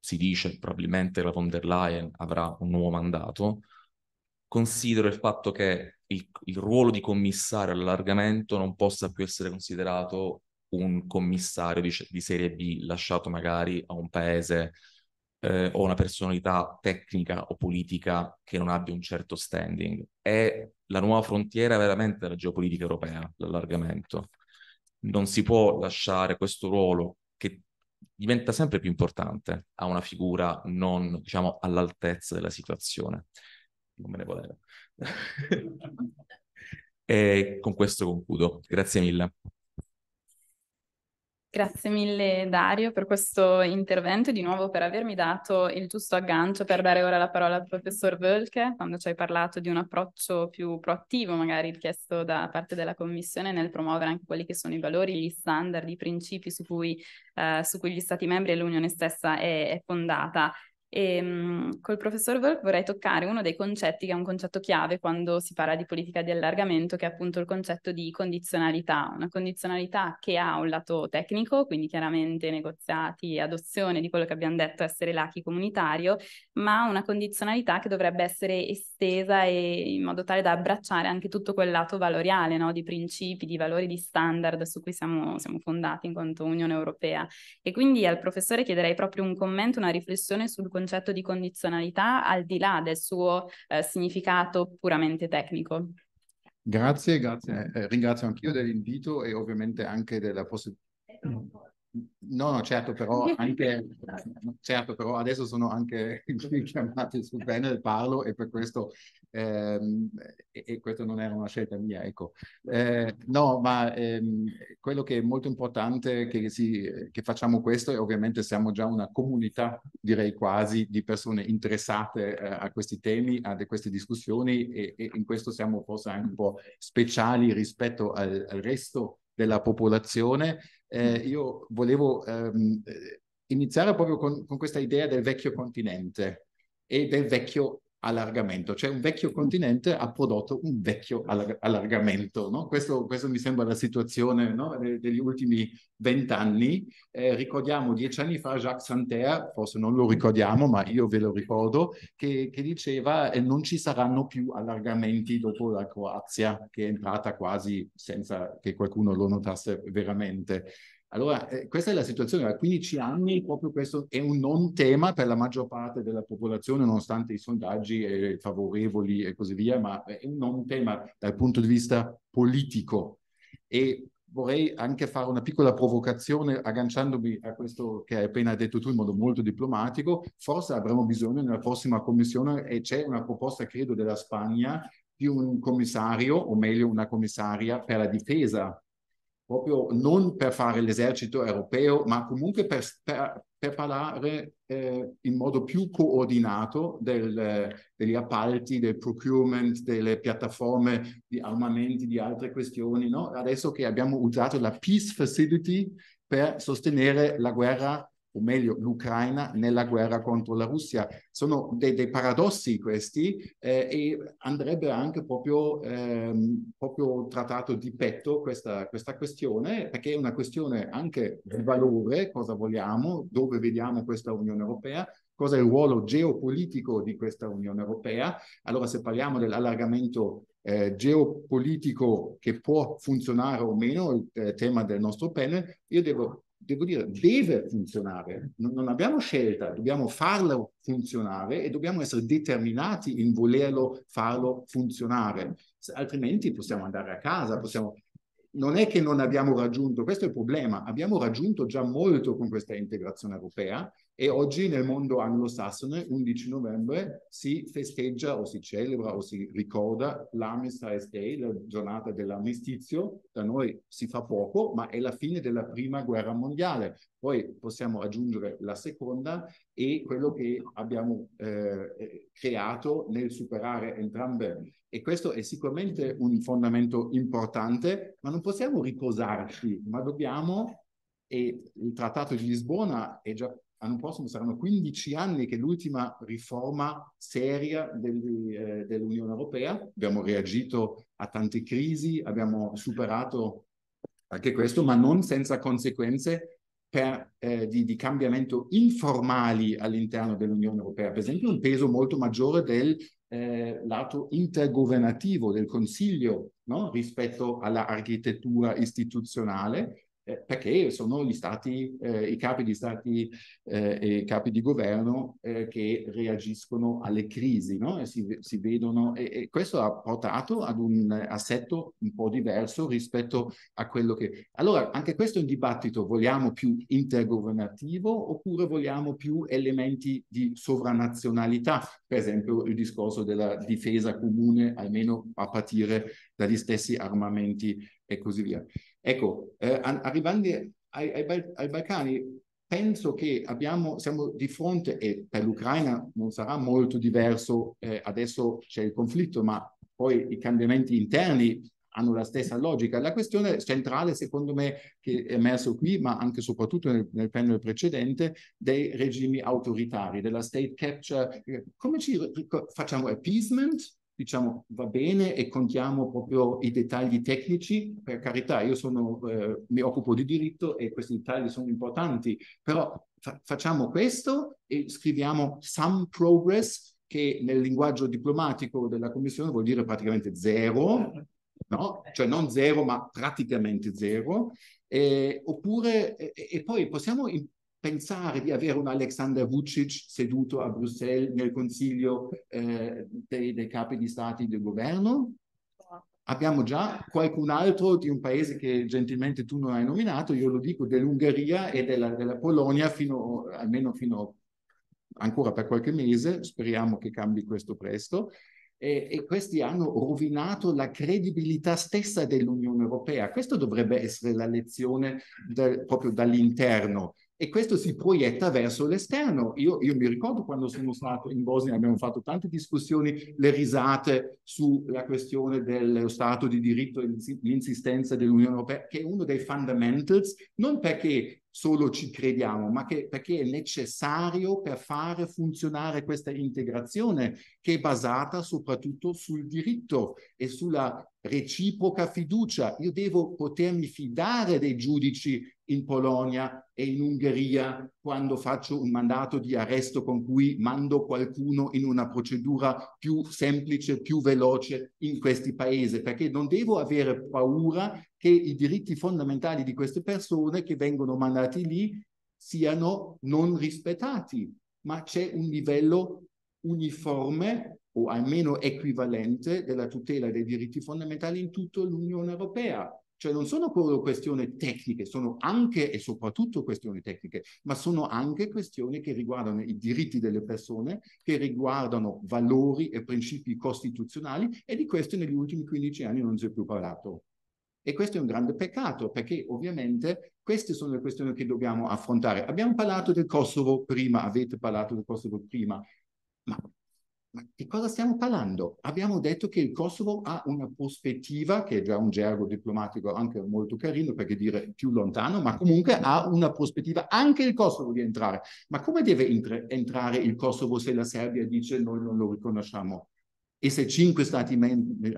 si dice probabilmente la von der Leyen avrà un nuovo mandato, considero il fatto che il, il ruolo di commissario all'allargamento non possa più essere considerato un commissario di, di serie B lasciato magari a un paese eh, o una personalità tecnica o politica che non abbia un certo standing. È la nuova frontiera veramente della geopolitica europea, l'allargamento. Non si può lasciare questo ruolo diventa sempre più importante a una figura non, diciamo, all'altezza della situazione. Non me ne voleva. *laughs* e con questo concludo. Grazie mille. Grazie mille Dario per questo intervento e di nuovo per avermi dato il giusto aggancio per dare ora la parola al professor Völke quando ci hai parlato di un approccio più proattivo magari richiesto da parte della Commissione nel promuovere anche quelli che sono i valori, gli standard, i principi su cui, eh, su cui gli Stati membri e l'Unione stessa è, è fondata. E ehm, mh, col professor Volk vorrei toccare uno dei concetti che è un concetto chiave quando si parla di politica di allargamento, che è appunto il concetto di condizionalità, una condizionalità che ha un lato tecnico, quindi chiaramente negoziati, adozione di quello che abbiamo detto essere l'ACI comunitario, ma una condizionalità che dovrebbe essere estesa e in modo tale da abbracciare anche tutto quel lato valoriale, no? di principi, di valori, di standard su cui siamo, siamo fondati in quanto Unione Europea. E quindi al professore chiederei proprio un commento, una riflessione sul concetto concetto di condizionalità al di là del suo eh, significato puramente tecnico. Grazie, grazie. Eh, ringrazio anch'io dell'invito e ovviamente anche della possibilità No, no, certo, però, *laughs* anche, certo, però adesso sono anche *laughs* chiamati sul panel, parlo e per questo, ehm, e, e questa non era una scelta mia, ecco. Eh, no, ma ehm, quello che è molto importante che, si, che facciamo questo e ovviamente siamo già una comunità, direi quasi, di persone interessate eh, a questi temi, a queste discussioni e, e, in questo siamo forse anche un po' speciali rispetto al, al resto della popolazione. Eh, mm. io volevo ehm, eh, iniziare proprio con, con, questa idea del vecchio continente e del vecchio allargamento, cioè un vecchio continente ha prodotto un vecchio allar- allargamento. No? Questo, questo, mi sembra la situazione no? De- degli ultimi vent'anni. Eh, ricordiamo dieci anni fa Jacques Santer, forse non lo ricordiamo, ma io ve lo ricordo, che, che diceva eh, non ci saranno più allargamenti dopo la Croazia, che è entrata quasi senza che qualcuno lo notasse veramente. Allora, eh, questa è la situazione, da 15 anni proprio questo è un non tema per la maggior parte della popolazione, nonostante i sondaggi eh, favorevoli e così via, ma è un non tema dal punto di vista politico. E vorrei anche fare una piccola provocazione agganciandomi a questo che hai appena detto tu in modo molto diplomatico. Forse avremo bisogno nella prossima commissione e c'è una proposta, credo, della Spagna di un commissario, o meglio una commissaria per la difesa proprio non per fare l'esercito europeo, ma comunque per, per, per parlare eh, in modo più coordinato del, degli appalti, del procurement, delle piattaforme di armamenti, di altre questioni. No? Adesso che abbiamo usato la Peace Facility per sostenere la guerra o meglio l'Ucraina, nella guerra contro la Russia. Sono dei, dei paradossi questi eh, e andrebbe anche proprio, ehm, proprio trattato di petto questa, questa, questione, perché è una questione anche di valore, cosa vogliamo, dove vediamo questa Unione Europea, cosa è il ruolo geopolitico di questa Unione Europea. Allora se parliamo dell'allargamento eh, geopolitico che può funzionare o meno, il eh, tema del nostro panel, io devo devo dire, deve funzionare. Non, non abbiamo scelta, dobbiamo farlo funzionare e dobbiamo essere determinati in volerlo farlo funzionare. Altrimenti possiamo andare a casa, possiamo non è che non abbiamo raggiunto, questo è il problema, abbiamo raggiunto già molto con questa integrazione europea, e oggi nel mondo anglosassone, 11 novembre, si festeggia o si celebra o si ricorda l'Armistice Day, la giornata dell'armistizio. Da noi si fa poco, ma è la fine della prima guerra mondiale. Poi possiamo aggiungere la seconda e quello che abbiamo eh, eh, creato nel superare entrambe. E questo è sicuramente un fondamento importante, ma non possiamo riposarci, ma dobbiamo e il Trattato di Lisbona è già hanno prossimo saranno 15 anni che l'ultima riforma seria degli, eh, dell'Unione Europea, abbiamo reagito a tante crisi, abbiamo superato anche questo, ma non senza conseguenze per, eh, di, di, cambiamento informali all'interno dell'Unione Europea. Per esempio un peso molto maggiore del eh, lato intergovernativo del Consiglio no? rispetto all'architettura istituzionale eh, perché sono gli stati, eh, i capi di stati eh, e i capi di governo eh, che reagiscono alle crisi, no? e si, si vedono, e, e, questo ha portato ad un assetto un po' diverso rispetto a quello che... Allora, anche questo è un dibattito, vogliamo più intergovernativo oppure vogliamo più elementi di sovranazionalità, per esempio il discorso della difesa comune, almeno a partire dagli stessi armamenti e così via. Ecco, eh, arrivando ai, ai, ai, Balcani, penso che abbiamo, siamo di fronte, e per l'Ucraina non sarà molto diverso, eh, adesso c'è il conflitto, ma poi i cambiamenti interni hanno la stessa logica. La questione centrale, secondo me, che è emerso qui, ma anche e soprattutto nel, nel, panel precedente, dei regimi autoritari, della state capture. Come ci facciamo appeasement? diciamo, va bene e contiamo proprio i dettagli tecnici, per carità, io sono, eh, mi occupo di diritto e questi dettagli sono importanti, però fa- facciamo questo e scriviamo some progress, che nel linguaggio diplomatico della Commissione vuol dire praticamente zero, no? cioè non zero ma praticamente zero, eh, oppure, eh, e poi possiamo pensare di avere un Alexander Vucic seduto a Bruxelles nel Consiglio eh, dei, dei, capi di Stati del governo. Abbiamo già qualcun altro di un paese che gentilmente tu non hai nominato, io lo dico, dell'Ungheria e della, della Polonia, fino, almeno fino ancora per qualche mese, speriamo che cambi questo presto. E, e, questi hanno rovinato la credibilità stessa dell'Unione Europea. Questa dovrebbe essere la lezione del, proprio dall'interno, e questo si proietta verso l'esterno. Io, io, mi ricordo quando sono stato in Bosnia, abbiamo fatto tante discussioni, le risate sulla questione dello Stato di diritto e l'insistenza dell'Unione Europea, che è uno dei fundamentals, non perché solo ci crediamo, ma che, perché è necessario per fare funzionare questa integrazione che è basata soprattutto sul diritto e sulla reciproca fiducia. Io devo potermi fidare dei giudici in Polonia e in Ungheria quando faccio un mandato di arresto con cui mando qualcuno in una procedura più semplice, più veloce in questi paesi, perché non devo avere paura che i diritti fondamentali di queste persone che vengono mandati lì siano non rispettati, ma c'è un livello uniforme o almeno equivalente della tutela dei diritti fondamentali in tutta l'Unione Europea cioè non sono solo questioni tecniche, sono anche e soprattutto questioni tecniche, ma sono anche questioni che riguardano i diritti delle persone, che riguardano valori e principi costituzionali e di questo negli ultimi 15 anni non si è più parlato. E questo è un grande peccato perché ovviamente queste sono le questioni che dobbiamo affrontare. Abbiamo parlato del Kosovo prima, avete parlato del Kosovo prima, ma ma di cosa stiamo parlando? Abbiamo detto che il Kosovo ha una prospettiva, che è già un gergo diplomatico anche molto carino, perché dire più lontano, ma comunque ha una prospettiva anche il Kosovo di entrare. Ma come deve entra- entrare il Kosovo se la Serbia dice noi non lo riconosciamo? E se cinque stati membri...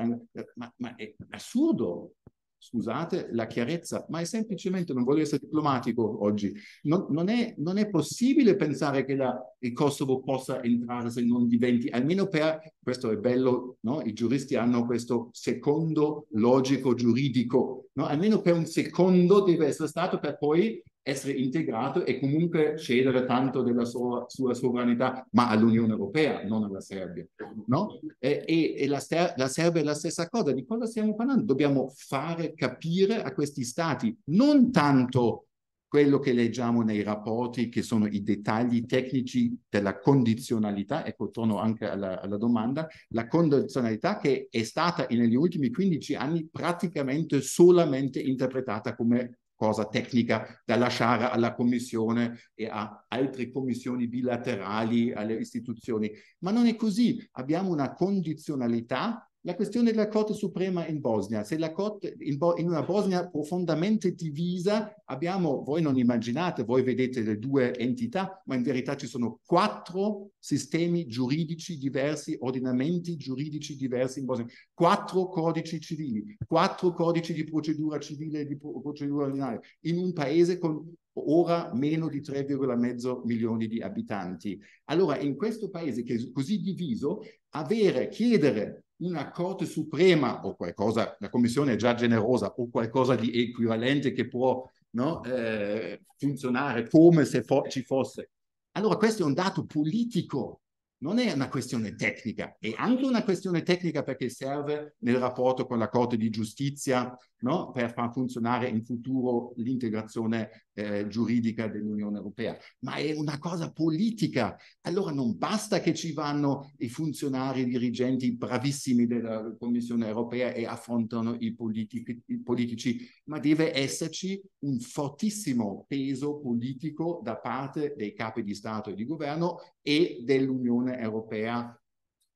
Ma, ma è assurdo scusate la chiarezza, ma è semplicemente non voglio essere diplomatico oggi. Non, non, è, non è, possibile pensare che la, il Kosovo possa entrare se non diventi, almeno per, questo è bello, no? i giuristi hanno questo secondo logico giuridico, no? almeno per un secondo deve essere stato per poi essere integrato e comunque cedere tanto della sua, sua sovranità, ma all'Unione Europea, non alla Serbia. No? E, e, e la, Ser- la, Serbia è la stessa cosa. Di cosa stiamo parlando? Dobbiamo fare capire a questi stati non tanto quello che leggiamo nei rapporti, che sono i dettagli tecnici della condizionalità, ecco, torno anche alla, alla domanda, la condizionalità che è stata negli ultimi 15 anni praticamente solamente interpretata come cosa tecnica da lasciare alla Commissione e a altre commissioni bilaterali, alle istituzioni. Ma non è così, abbiamo una condizionalità la questione della Corte Suprema in Bosnia. Se la Corte in, Bo- in, una Bosnia profondamente divisa abbiamo, voi non immaginate, voi vedete le due entità, ma in verità ci sono quattro sistemi giuridici diversi, ordinamenti giuridici diversi in Bosnia, quattro codici civili, quattro codici di procedura civile e di pro- procedura ordinaria, in un paese con ora meno di 3,5 milioni di abitanti. Allora, in questo paese che è così diviso, avere, chiedere una Corte Suprema o qualcosa, la Commissione è già generosa, o qualcosa di equivalente che può no, eh, funzionare come se fo ci fosse. Allora questo è un dato politico, non è una questione tecnica, è anche una questione tecnica perché serve nel rapporto con la Corte di Giustizia no, per far funzionare in futuro l'integrazione eh, giuridica dell'Unione Europea, ma è una cosa politica. Allora non basta che ci vanno i funzionari dirigenti bravissimi della Commissione Europea e affrontano i, politici, i politici ma deve esserci un fortissimo peso politico da parte dei capi di Stato e di governo e dell'Unione Europea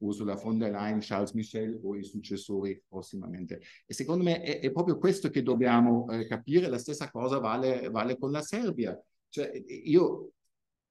Ursula von der Leyen, Charles Michel o i successori prossimamente. E secondo me è, è proprio questo che dobbiamo eh, capire, la stessa cosa vale, vale con la Serbia. Cioè, io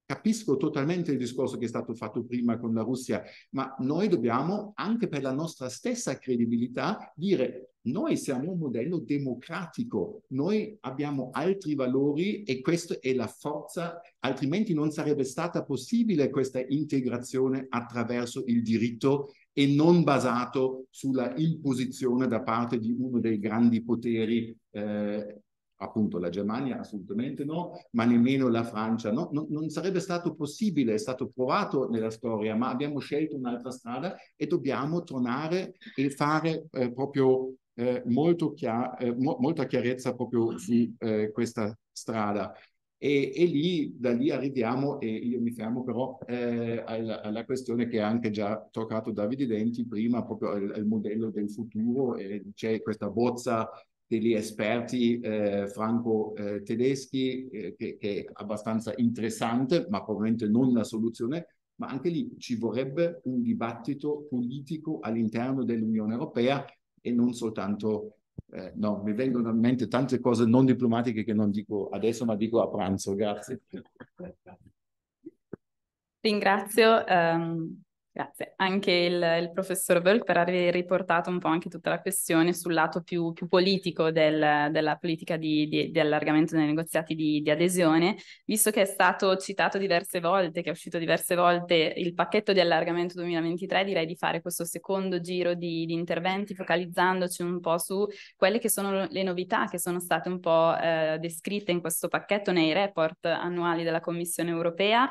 capisco totalmente il discorso che è stato fatto prima con la Russia, ma noi dobbiamo anche per la nostra stessa credibilità dire noi siamo un modello democratico, noi abbiamo altri valori e questa è la forza, altrimenti non sarebbe stata possibile questa integrazione attraverso il diritto e non basato sulla imposizione da parte di uno dei grandi poteri, eh, appunto la Germania assolutamente no, ma nemmeno la Francia. No? Non, non sarebbe stato possibile, è stato provato nella storia, ma abbiamo scelto un'altra strada e dobbiamo tornare e fare eh, proprio eh, molto chia- eh, mo- molta chiarezza proprio su eh, questa strada. E, e, lì, da lì arriviamo, e io mi fermo però eh, alla, alla, questione che ha anche già toccato Davide Denti prima, proprio al, modello del futuro, c'è questa bozza degli esperti eh, franco-tedeschi eh, eh, che, che, è abbastanza interessante, ma probabilmente non la soluzione, ma anche lì ci vorrebbe un dibattito politico all'interno dell'Unione Europea e non soltanto, eh, no, mi vengono in mente tante cose non diplomatiche che non dico adesso, ma dico a pranzo, grazie. Ringrazio. Um Grazie. Anche il, il professor Völker ha riportato un po' anche tutta la questione sul lato più, più politico del, della politica di, di, di, allargamento dei negoziati di, di, adesione, visto che è stato citato diverse volte, che è uscito diverse volte il pacchetto di allargamento 2023, direi di fare questo secondo giro di, interventi focalizzandoci un po' su quelle che sono le novità che sono state un po' eh, descritte in questo pacchetto nei report annuali della Commissione europea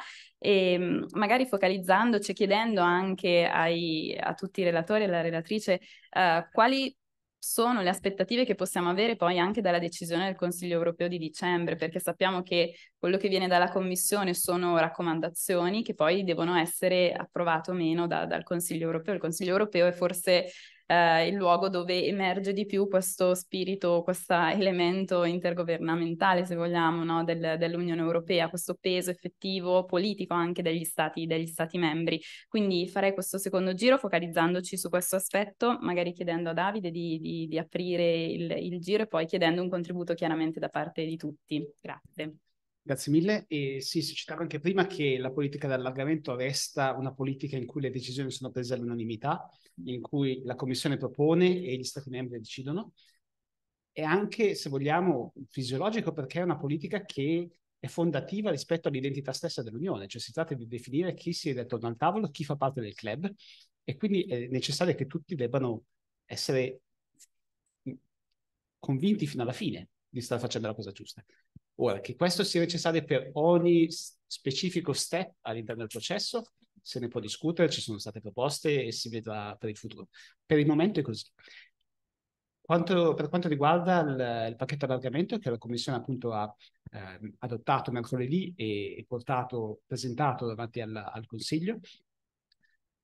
e ehm, magari focalizzandoci, chiedendo anche ai, a tutti i relatori e alla relatrice uh, quali sono le aspettative che possiamo avere poi anche dalla decisione del Consiglio europeo di dicembre, perché sappiamo che quello che viene dalla Commissione sono raccomandazioni che poi devono essere approvate o meno da, dal Consiglio europeo. Il Consiglio europeo è forse eh, il luogo dove emerge di più questo spirito, questo elemento intergovernamentale, se vogliamo, no? Del, dell'Unione Europea, questo peso effettivo politico anche degli stati, degli stati membri. Quindi farei questo secondo giro focalizzandoci su questo aspetto, magari chiedendo a Davide di, di, di aprire il, il giro e poi chiedendo un contributo chiaramente da parte di tutti. Grazie. Grazie mille. E sì, si citava anche prima che la politica dell'allargamento resta una politica in cui le decisioni sono prese all'unanimità, in cui la Commissione propone e gli Stati membri decidono. È anche, se vogliamo, fisiologico perché è una politica che è fondativa rispetto all'identità stessa dell'Unione, cioè si tratta di definire chi siede attorno al tavolo, chi fa parte del club e quindi è necessario che tutti debbano essere convinti fino alla fine di stare facendo la cosa giusta. Ora, che questo sia necessario per ogni specifico step all'interno del processo, se ne può discutere, ci sono state proposte e si vedrà per il futuro. Per il momento è così. Quanto, per quanto riguarda il, il pacchetto allargamento che la Commissione appunto ha eh, adottato mercoledì e, portato, presentato davanti al, al Consiglio,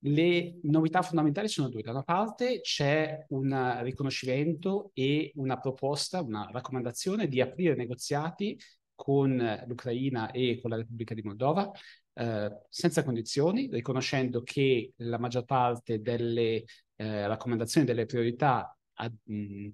le novità fondamentali sono due. Da una parte c'è un riconoscimento e una proposta, una raccomandazione di aprire negoziati con l'Ucraina e con la Repubblica di Moldova eh, senza condizioni, riconoscendo che la maggior parte delle eh, raccomandazioni, delle priorità ad, mh,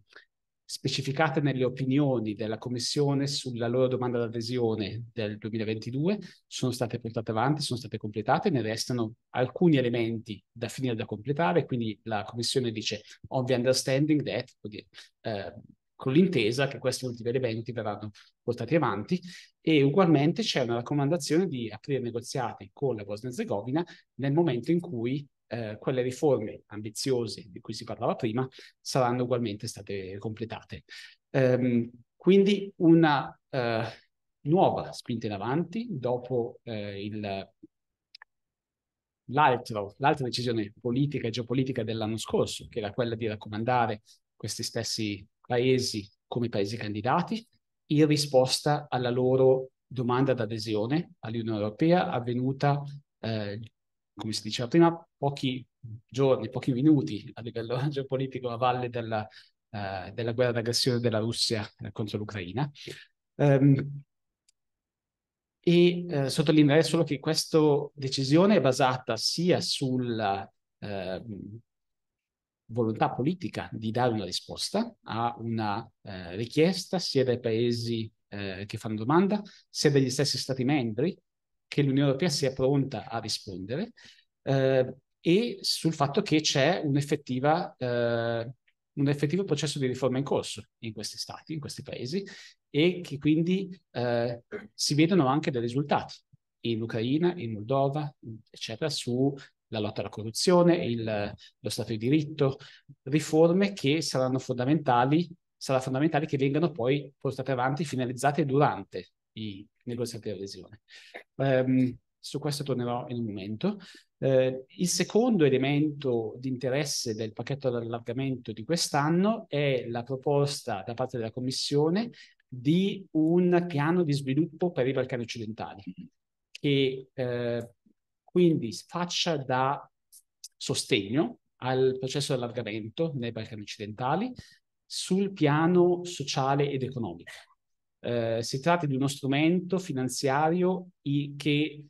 specificate nelle opinioni della Commissione sulla loro domanda d'adesione del 2022 sono state portate avanti, sono state completate, ne restano alcuni elementi da finire da completare, quindi la Commissione dice on the understanding that, quindi, eh, con l'intesa che questi ultimi elementi verranno portati avanti e ugualmente c'è una raccomandazione di aprire negoziati con la Bosnia-Herzegovina nel momento in cui eh, quelle riforme ambiziose di cui si parlava prima saranno ugualmente state completate. Ehm, quindi una eh, nuova spinta in avanti dopo eh, il, l'altro, l'altra decisione politica e geopolitica dell'anno scorso, che era quella di raccomandare questi stessi paesi come paesi candidati, in risposta alla loro domanda d'adesione all'Unione Europea avvenuta, eh, come si diceva prima, pochi giorni, pochi minuti a livello *laughs* geopolitico a valle della, eh, della guerra d'aggressione della Russia eh, contro l'Ucraina. Um, e eh, sottolineerei solo che questa decisione è basata sia sulla eh, volontà politica di dare una risposta a una eh, richiesta sia dai paesi eh, che fanno domanda, sia dagli stessi Stati membri, che l'Unione Europea sia pronta a rispondere, ehm, e sul fatto che c'è un, eh, un effettivo processo di riforma in corso in questi stati, in questi paesi, e che quindi eh, si vedono anche dei risultati in Ucraina, in Moldova, eccetera, sulla lotta alla corruzione, il, lo Stato di diritto, riforme che saranno fondamentali, sarà fondamentale che vengano poi portate avanti, finalizzate durante i negoziati di adesione. Um, ehm, su questo tornerò in un momento. Eh, il secondo elemento di interesse del pacchetto di allargamento di quest'anno è la proposta da parte della Commissione di un piano di sviluppo per i Balcani occidentali, che eh, quindi faccia da sostegno al processo di allargamento nei Balcani occidentali sul piano sociale ed economico. Eh, si tratta di uno strumento finanziario i, che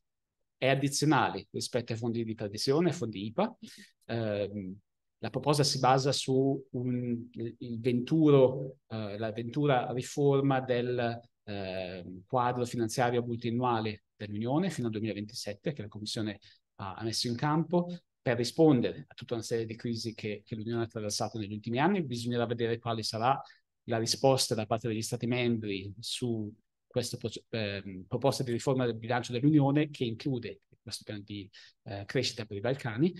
è addizionale rispetto ai fondi di previsione, ai fondi IPA. Eh, la proposta si basa su un, il venturo, eh, la ventura riforma del eh, quadro finanziario multiannuale dell'Unione fino al 2027 che la Commissione ha, ha, messo in campo per rispondere a tutta una serie di crisi che, che l'Unione ha attraversato negli ultimi anni. Bisognerà vedere quale sarà la risposta da parte degli Stati membri su questa eh, proposta di riforma del bilancio dell'Unione che include questo piano di eh, crescita per i Balcani,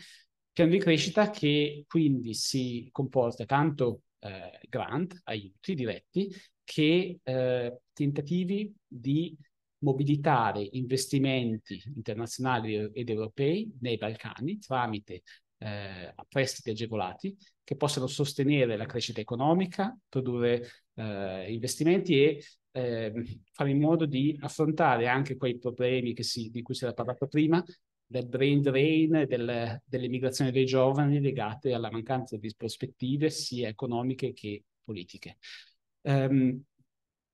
piano di crescita che quindi si comporta tanto eh, grant, aiuti diretti, che eh, tentativi di mobilitare investimenti internazionali ed europei nei Balcani tramite eh, prestiti agevolati che possano sostenere la crescita economica, produrre eh, investimenti e eh, fare in modo di affrontare anche quei problemi si, di cui si era parlato prima, del brain drain, del, dell'emigrazione dei giovani legate alla mancanza di prospettive sia economiche che politiche. Um,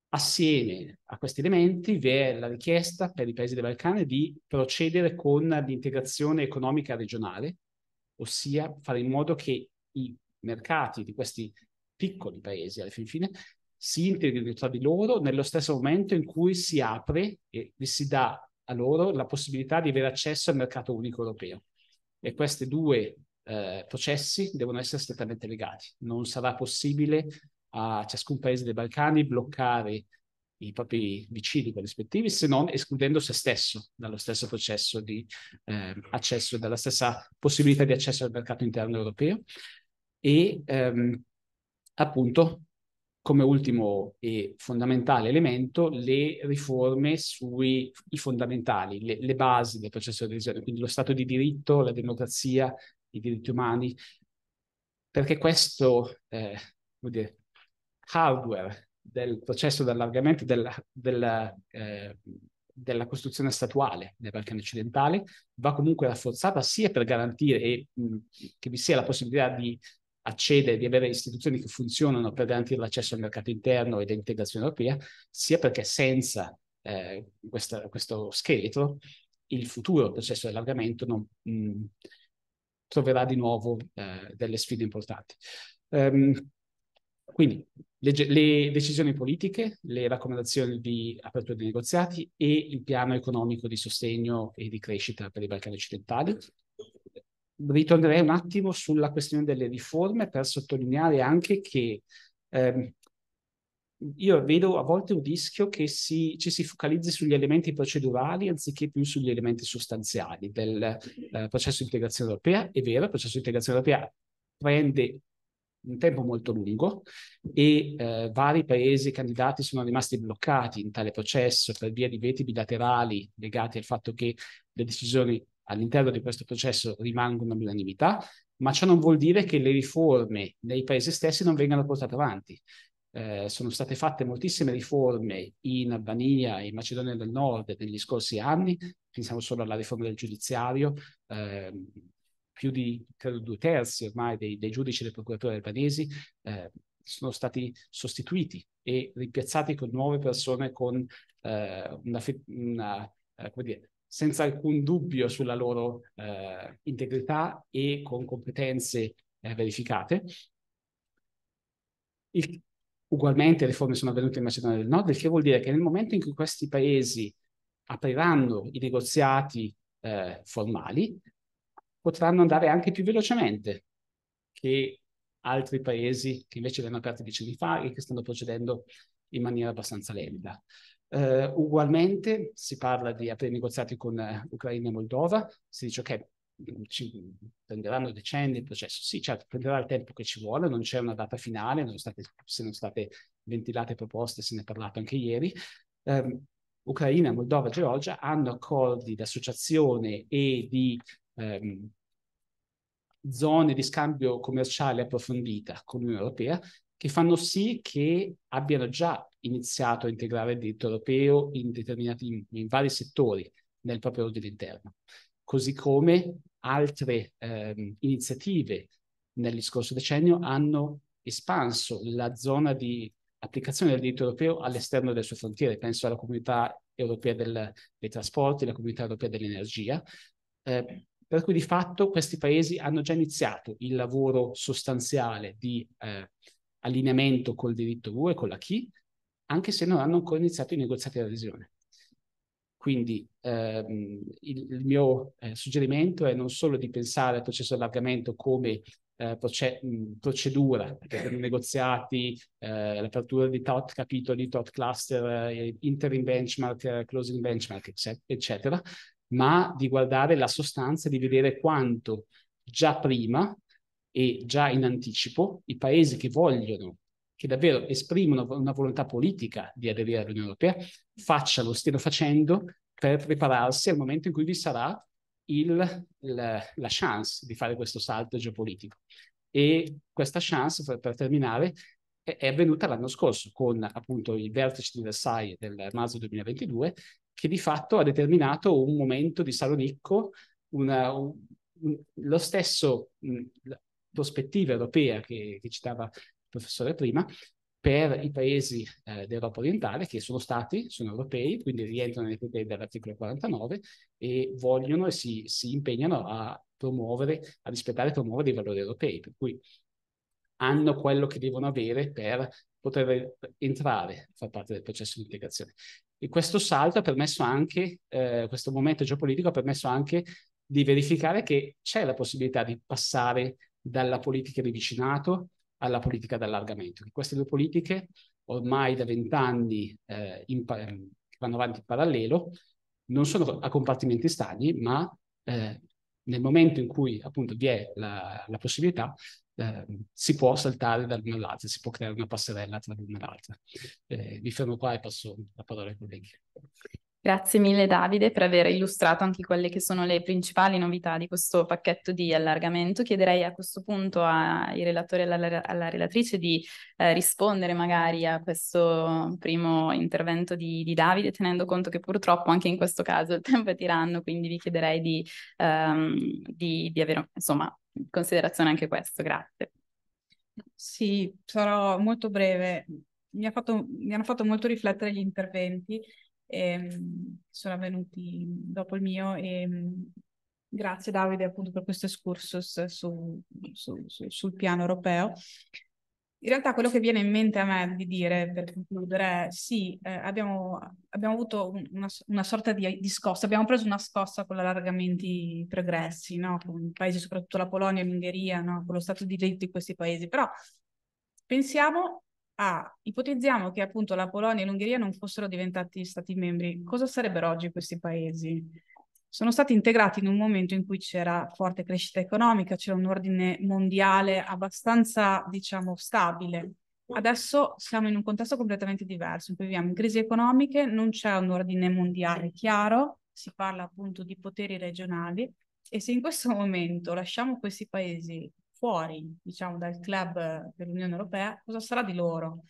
assieme a questi elementi vi è la richiesta per i paesi dei Balcani di procedere con l'integrazione economica regionale, ossia fare in modo che i mercati di questi piccoli paesi alla fin fine si integrino tra di loro nello stesso momento in cui si apre e si dà a loro la possibilità di avere accesso al mercato unico europeo. E questi due eh, processi devono essere strettamente legati. Non sarà possibile a ciascun paese dei Balcani bloccare i propri vicini rispettivi se non escludendo se stesso dallo stesso processo di eh, accesso, dalla stessa possibilità di accesso al mercato interno europeo e ehm, appunto come ultimo e fondamentale elemento le riforme sui fondamentali, le, le, basi del processo di revisione, quindi lo Stato di diritto, la democrazia, i diritti umani, perché questo eh, dire, hardware del processo d'allargamento della, della, eh, della costruzione statuale nei Balcani occidentali va comunque rafforzata sia per garantire eh, che vi sia la possibilità di accede, di avere istituzioni che funzionano per garantire l'accesso al mercato interno e l'integrazione europea, sia perché senza eh, questa, questo scheletro il futuro processo di allargamento non, mh, mm, troverà di nuovo eh, delle sfide importanti. Um, quindi le, le, decisioni politiche, le raccomandazioni di apertura dei negoziati e il piano economico di sostegno e di crescita per i Balcani occidentali, ritornerei un attimo sulla questione delle riforme per sottolineare anche che ehm, io vedo a volte un rischio che si, ci si focalizzi sugli elementi procedurali anziché più sugli elementi sostanziali del eh, processo di integrazione europea. È vero, il processo di integrazione europea prende un tempo molto lungo e eh, vari paesi candidati sono rimasti bloccati in tale processo per via di veti bilaterali legati al fatto che le decisioni all'interno di questo processo rimangono unanimità, ma ciò non vuol dire che le riforme nei paesi stessi non vengano portate avanti. Eh, sono state fatte moltissime riforme in Albania e in Macedonia del Nord negli scorsi anni, pensiamo solo alla riforma del giudiziario, eh, più di credo, due terzi ormai dei, dei giudici e dei procuratori albanesi eh, sono stati sostituiti e rimpiazzati con nuove persone con eh, una, una eh, dire, senza alcun dubbio sulla loro eh, integrità e con competenze eh, verificate. Il, ugualmente le riforme sono avvenute in Macedonia del Nord, il che vuol dire che nel momento in cui questi paesi apriranno i negoziati eh, formali, potranno andare anche più velocemente che altri paesi che invece le hanno aperte dieci anni fa e che stanno procedendo in maniera abbastanza lenta. Uh, ugualmente si parla di aprire negoziati con uh, Ucraina e Moldova, si dice ok, mm, ci prenderanno decenni il processo, sì certo prenderà il tempo che ci vuole, non c'è una data finale, non state, sono state ventilate proposte, se ne è parlato anche ieri. Um, Ucraina, Moldova e Georgia hanno accordi di associazione e di um, zone di scambio commerciale approfondita con l'Unione Europea che fanno sì che abbiano già iniziato a integrare il diritto europeo in determinati, in vari settori nel proprio ordine interno, così come altre eh, iniziative negli scorsi decennio hanno espanso la zona di applicazione del diritto europeo all'esterno delle sue frontiere. Penso alla comunità europea del, dei trasporti, alla comunità europea dell'energia. Eh, per cui di fatto questi paesi hanno già iniziato il lavoro sostanziale di eh, allineamento col diritto UE, con la Chi, anche se non hanno ancora iniziato i negoziati di adesione. Quindi ehm, il, il, mio eh, suggerimento è non solo di pensare al processo di allargamento come eh, proce- procedura, per sono negoziati, eh, l'apertura di tot capitoli, tot cluster, eh, interim benchmark, eh, closing benchmark, eccetera, ma di guardare la sostanza, di vedere quanto già prima e già in anticipo i paesi che vogliono, che davvero esprimono una volontà politica di aderire all'Unione Europea, facciano, stiano facendo per prepararsi al momento in cui vi sarà il, la, la chance di fare questo salto geopolitico. E questa chance, per, per terminare, è, è avvenuta l'anno scorso con appunto il vertice di Versailles del marzo 2022, che di fatto ha determinato un momento di Salonicco, una, un, lo stesso, prospettiva europea che, che citava il professore prima, per i paesi eh, d'Europa orientale che sono stati, sono europei, quindi rientrano nei criteri dell'articolo 49 e vogliono e si, si, impegnano a promuovere, a rispettare e promuovere i valori europei, per cui hanno quello che devono avere per poter entrare a far parte del processo di integrazione. E questo salto ha permesso anche, eh, questo momento geopolitico ha permesso anche di verificare che c'è la possibilità di passare dalla politica di vicinato alla politica d'allargamento. Queste due politiche ormai da vent'anni eh, ehm, vanno avanti in parallelo, non sono a compartimenti stagni, ma eh, nel momento in cui appunto vi è la, la possibilità eh, si può saltare dall'una all'altra, si può creare una passerella tra l'una e l'altra. Eh, mi fermo qua e passo la parola ai colleghi. Grazie mille Davide per aver illustrato anche quelle che sono le principali novità di questo pacchetto di allargamento. Chiederei a questo punto ai relatori e alla, alla, relatrice di eh, rispondere magari a questo primo intervento di, di, Davide, tenendo conto che purtroppo anche in questo caso il tempo è tiranno, quindi vi chiederei di, um, di, di avere insomma, in considerazione anche questo. Grazie. Sì, sarò molto breve. Mi, ha fatto, mi hanno fatto molto riflettere gli interventi e, ehm, sono avvenuti dopo il mio e mm, grazie Davide appunto per questo excursus su, su, su, sul piano europeo. In realtà quello che viene in mente a me di dire per concludere è sì, eh, abbiamo, abbiamo, avuto una, una sorta di, di, scossa, abbiamo preso una scossa con l'allargamenti progressi, no? con i paesi soprattutto la Polonia e l'Ungheria, no? con lo stato di diritto di questi paesi, però pensiamo Ah, ipotizziamo che appunto la Polonia e l'Ungheria non fossero diventati stati membri, cosa sarebbero oggi questi paesi? Sono stati integrati in un momento in cui c'era forte crescita economica, c'era un ordine mondiale abbastanza, diciamo, stabile. Adesso siamo in un contesto completamente diverso, in cui viviamo in crisi economiche, non c'è un ordine mondiale chiaro, si parla appunto di poteri regionali e se in questo momento lasciamo questi paesi fuori, diciamo, dal club dell'Unione Europea, cosa sarà di loro?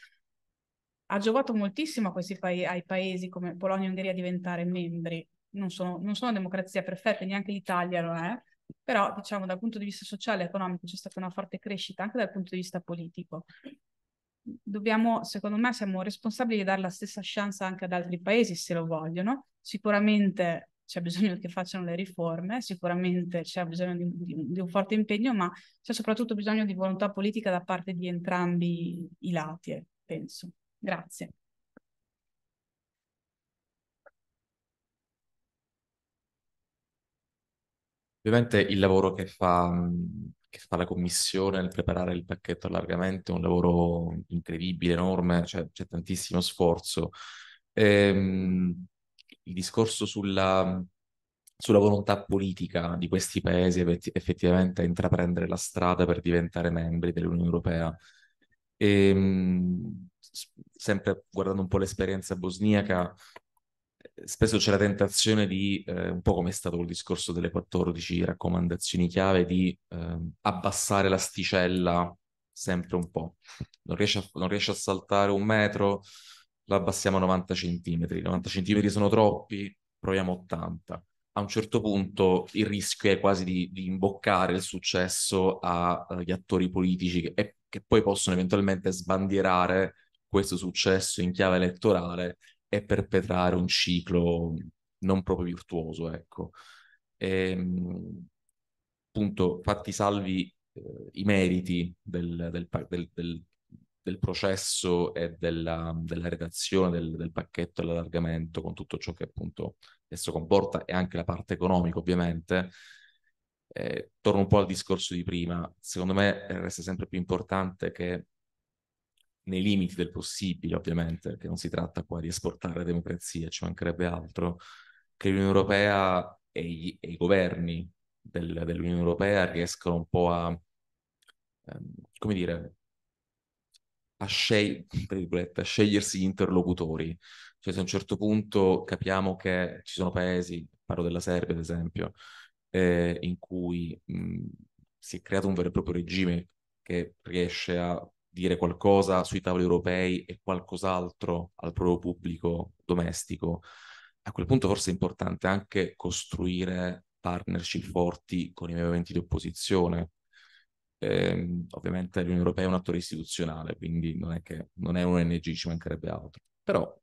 Ha giovato moltissimo pa- ai paesi come Polonia e Ungheria a diventare membri. Non sono, non sono democrazie perfette, neanche l'Italia lo è, però diciamo dal punto di vista sociale e economico c'è stata una forte crescita anche dal punto di vista politico. Dobbiamo, secondo me, siamo responsabili di dare la stessa chance anche ad altri paesi se lo vogliono. Sicuramente c'è bisogno che facciano le riforme, sicuramente c'è bisogno di, di, di, un forte impegno, ma c'è soprattutto bisogno di volontà politica da parte di entrambi i lati, eh, penso. Grazie. Ovviamente il lavoro che fa, che fa la Commissione nel preparare il pacchetto allargamento è un lavoro incredibile, enorme, cioè, c'è tantissimo sforzo. Ehm, il discorso sulla, sulla volontà politica di questi paesi effettivamente a intraprendere la strada per diventare membri dell'Unione Europea. E, ehm, sempre guardando un po' l'esperienza bosniaca, spesso c'è la tentazione di, eh, un po' come è stato il discorso delle 14 raccomandazioni chiave, di eh, abbassare l'asticella sempre un po'. Non riesce a, non riesce a saltare un metro, l'abbassiamo a 90 centimetri, 90 centimetri sono troppi, proviamo 80. A un certo punto il rischio è quasi di, di imboccare il successo agli eh, attori politici che, che poi possono eventualmente sbandierare questo successo in chiave elettorale e perpetrare un ciclo non proprio virtuoso, ecco. E, ehm, appunto, fatti salvi eh, i meriti del, del, del, del del processo e della, della redazione del, del pacchetto e l'allargamento con tutto ciò che appunto esso comporta e anche la parte economica ovviamente, eh, torno un po' al discorso di prima, secondo me eh, resta sempre più importante che nei limiti del possibile ovviamente, perché non si tratta qua di esportare democrazia, ci mancherebbe altro, che l'Unione Europea e, gli, e i governi del, dell'Unione Europea riescano un po' a, ehm, come dire, a, sceg- a scegliersi interlocutori. Cioè, se a un certo punto capiamo che ci sono paesi, parlo della Serbia ad esempio, eh, in cui mh, si è creato un vero e proprio regime che riesce a dire qualcosa sui tavoli europei e qualcos'altro al proprio pubblico domestico, a quel punto forse è importante anche costruire partnership forti con i movimenti di opposizione, eh, ovviamente l'Unione Europea è un attore istituzionale, quindi non è che non è un ONG, ci mancherebbe altro. Però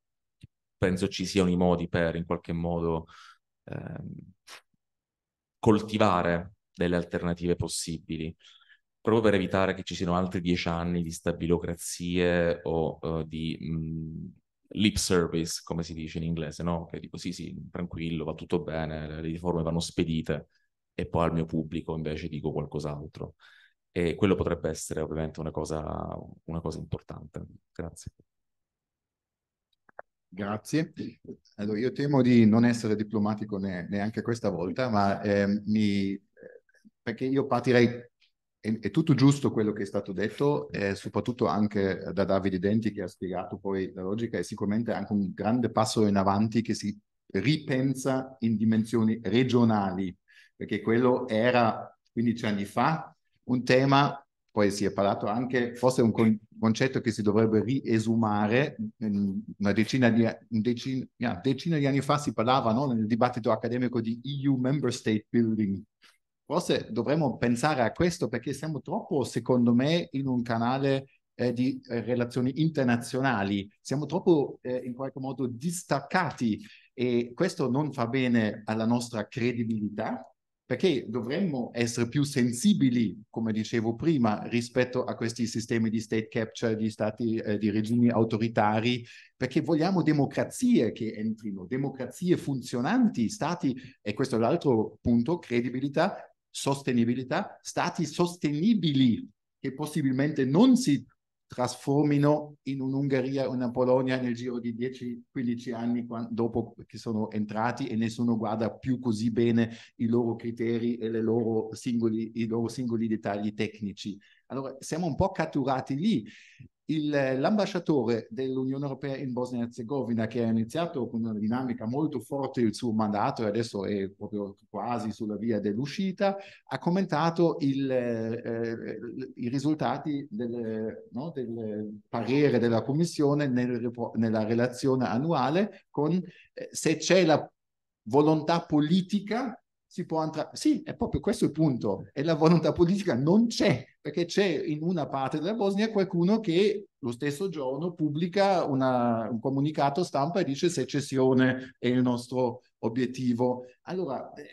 penso ci siano i modi per in qualche modo eh, coltivare delle alternative possibili, proprio per evitare che ci siano altri dieci anni di stabilocrazie o uh, di mh, mm, lip service, come si dice in inglese, no? Che dico sì, sì, tranquillo, va tutto bene, le riforme vanno spedite e poi al mio pubblico invece dico qualcos'altro e quello potrebbe essere ovviamente una cosa, una cosa importante. Grazie. Grazie. Allora, io temo di non essere diplomatico ne, neanche questa volta, ma eh, mi, perché io partirei, è, è, tutto giusto quello che è stato detto, eh, soprattutto anche da Davide Denti che ha spiegato poi la logica, è sicuramente anche un grande passo in avanti che si ripensa in dimensioni regionali, perché quello era 15 anni fa, un tema, poi si è parlato anche, forse un con- concetto che si dovrebbe riesumare, una decina di, decina, ah, decina di anni fa si parlava no, nel dibattito accademico di EU Member State Building, forse dovremmo pensare a questo perché siamo troppo, secondo me, in un canale eh, di eh, relazioni internazionali, siamo troppo eh, in qualche modo distaccati e questo non fa bene alla nostra credibilità perché dovremmo essere più sensibili, come dicevo prima, rispetto a questi sistemi di state capture, di stati, eh, di regimi autoritari, perché vogliamo democrazie che entrino, democrazie funzionanti, stati, e questo è l'altro punto, credibilità, sostenibilità, stati sostenibili che possibilmente non si trasformino in un'Ungheria e una Polonia nel giro di 10-15 anni quando, dopo che sono entrati e nessuno guarda più così bene i loro criteri e loro singoli, i loro singoli dettagli tecnici. Allora siamo un po' catturati lì l'ambasciatore dell'Unione Europea in Bosnia e Herzegovina, che ha iniziato con una dinamica molto forte il suo mandato e adesso è proprio quasi sulla via dell'uscita, ha commentato il, eh, eh i risultati del, no, del, parere della Commissione nel, nella relazione annuale con eh, se c'è la volontà politica si può antra- Sì, è proprio questo il punto. E la volontà politica non c'è, perché c'è in una parte della Bosnia qualcuno che lo stesso giorno pubblica una, un comunicato stampa e dice secessione è il nostro obiettivo. Allora, eh,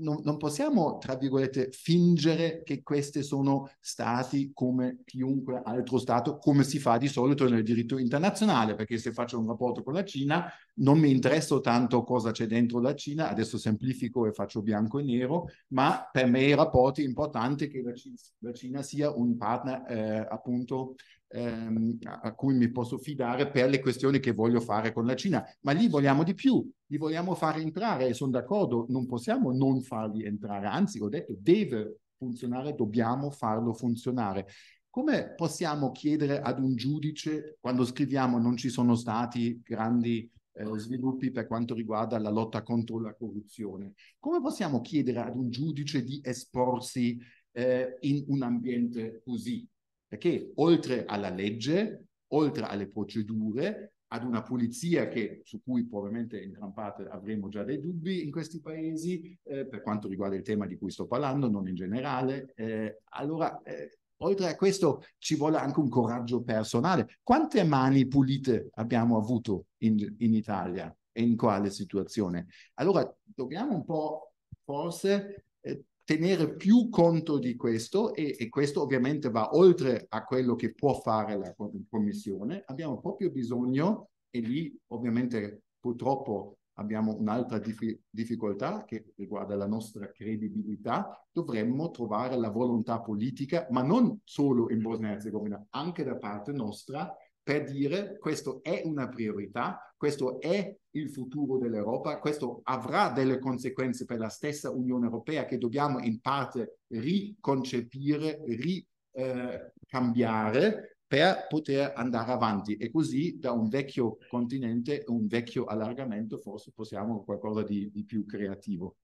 non, non possiamo, tra virgolette, fingere che questi sono stati come chiunque altro Stato, come si fa di solito nel diritto internazionale, perché se faccio un rapporto con la Cina non mi interesso tanto cosa c'è dentro la Cina, adesso semplifico e faccio bianco e nero, ma per me i rapporti è importante che la Cina, la Cina sia un partner eh, appunto ehm, a cui mi posso fidare per le questioni che voglio fare con la Cina, ma lì vogliamo di più, li vogliamo far entrare e sono d'accordo, non possiamo non farli entrare, anzi ho detto deve funzionare, dobbiamo farlo funzionare. Come possiamo chiedere ad un giudice quando scriviamo non ci sono stati grandi eh, sviluppi per quanto riguarda la lotta contro la corruzione. Come possiamo chiedere ad un giudice di esporsi eh, in un ambiente così? Perché oltre alla legge, oltre alle procedure, ad una pulizia che, su cui probabilmente in gran parte avremo già dei dubbi in questi paesi, eh, per quanto riguarda il tema di cui sto parlando, non in generale, eh, allora eh, Oltre a questo ci vuole anche un coraggio personale. Quante mani pulite abbiamo avuto in, in Italia e in quale situazione? Allora dobbiamo un po' forse eh, tenere più conto di questo e, e, questo ovviamente va oltre a quello che può fare la Commissione. Abbiamo proprio bisogno, e lì ovviamente purtroppo abbiamo un'altra dif- difficoltà che riguarda la nostra credibilità, dovremmo trovare la volontà politica, ma non solo in Bosnia e Herzegovina, anche da parte nostra, per dire questo è una priorità, questo è il futuro dell'Europa, questo avrà delle conseguenze per la stessa Unione Europea che dobbiamo in parte riconcepire, ricambiare, eh, per poter andare avanti e così da un vecchio continente, un vecchio allargamento, forse possiamo qualcosa di, di più creativo.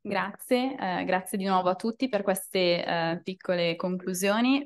Grazie, eh, grazie di nuovo a tutti per queste eh, piccole conclusioni.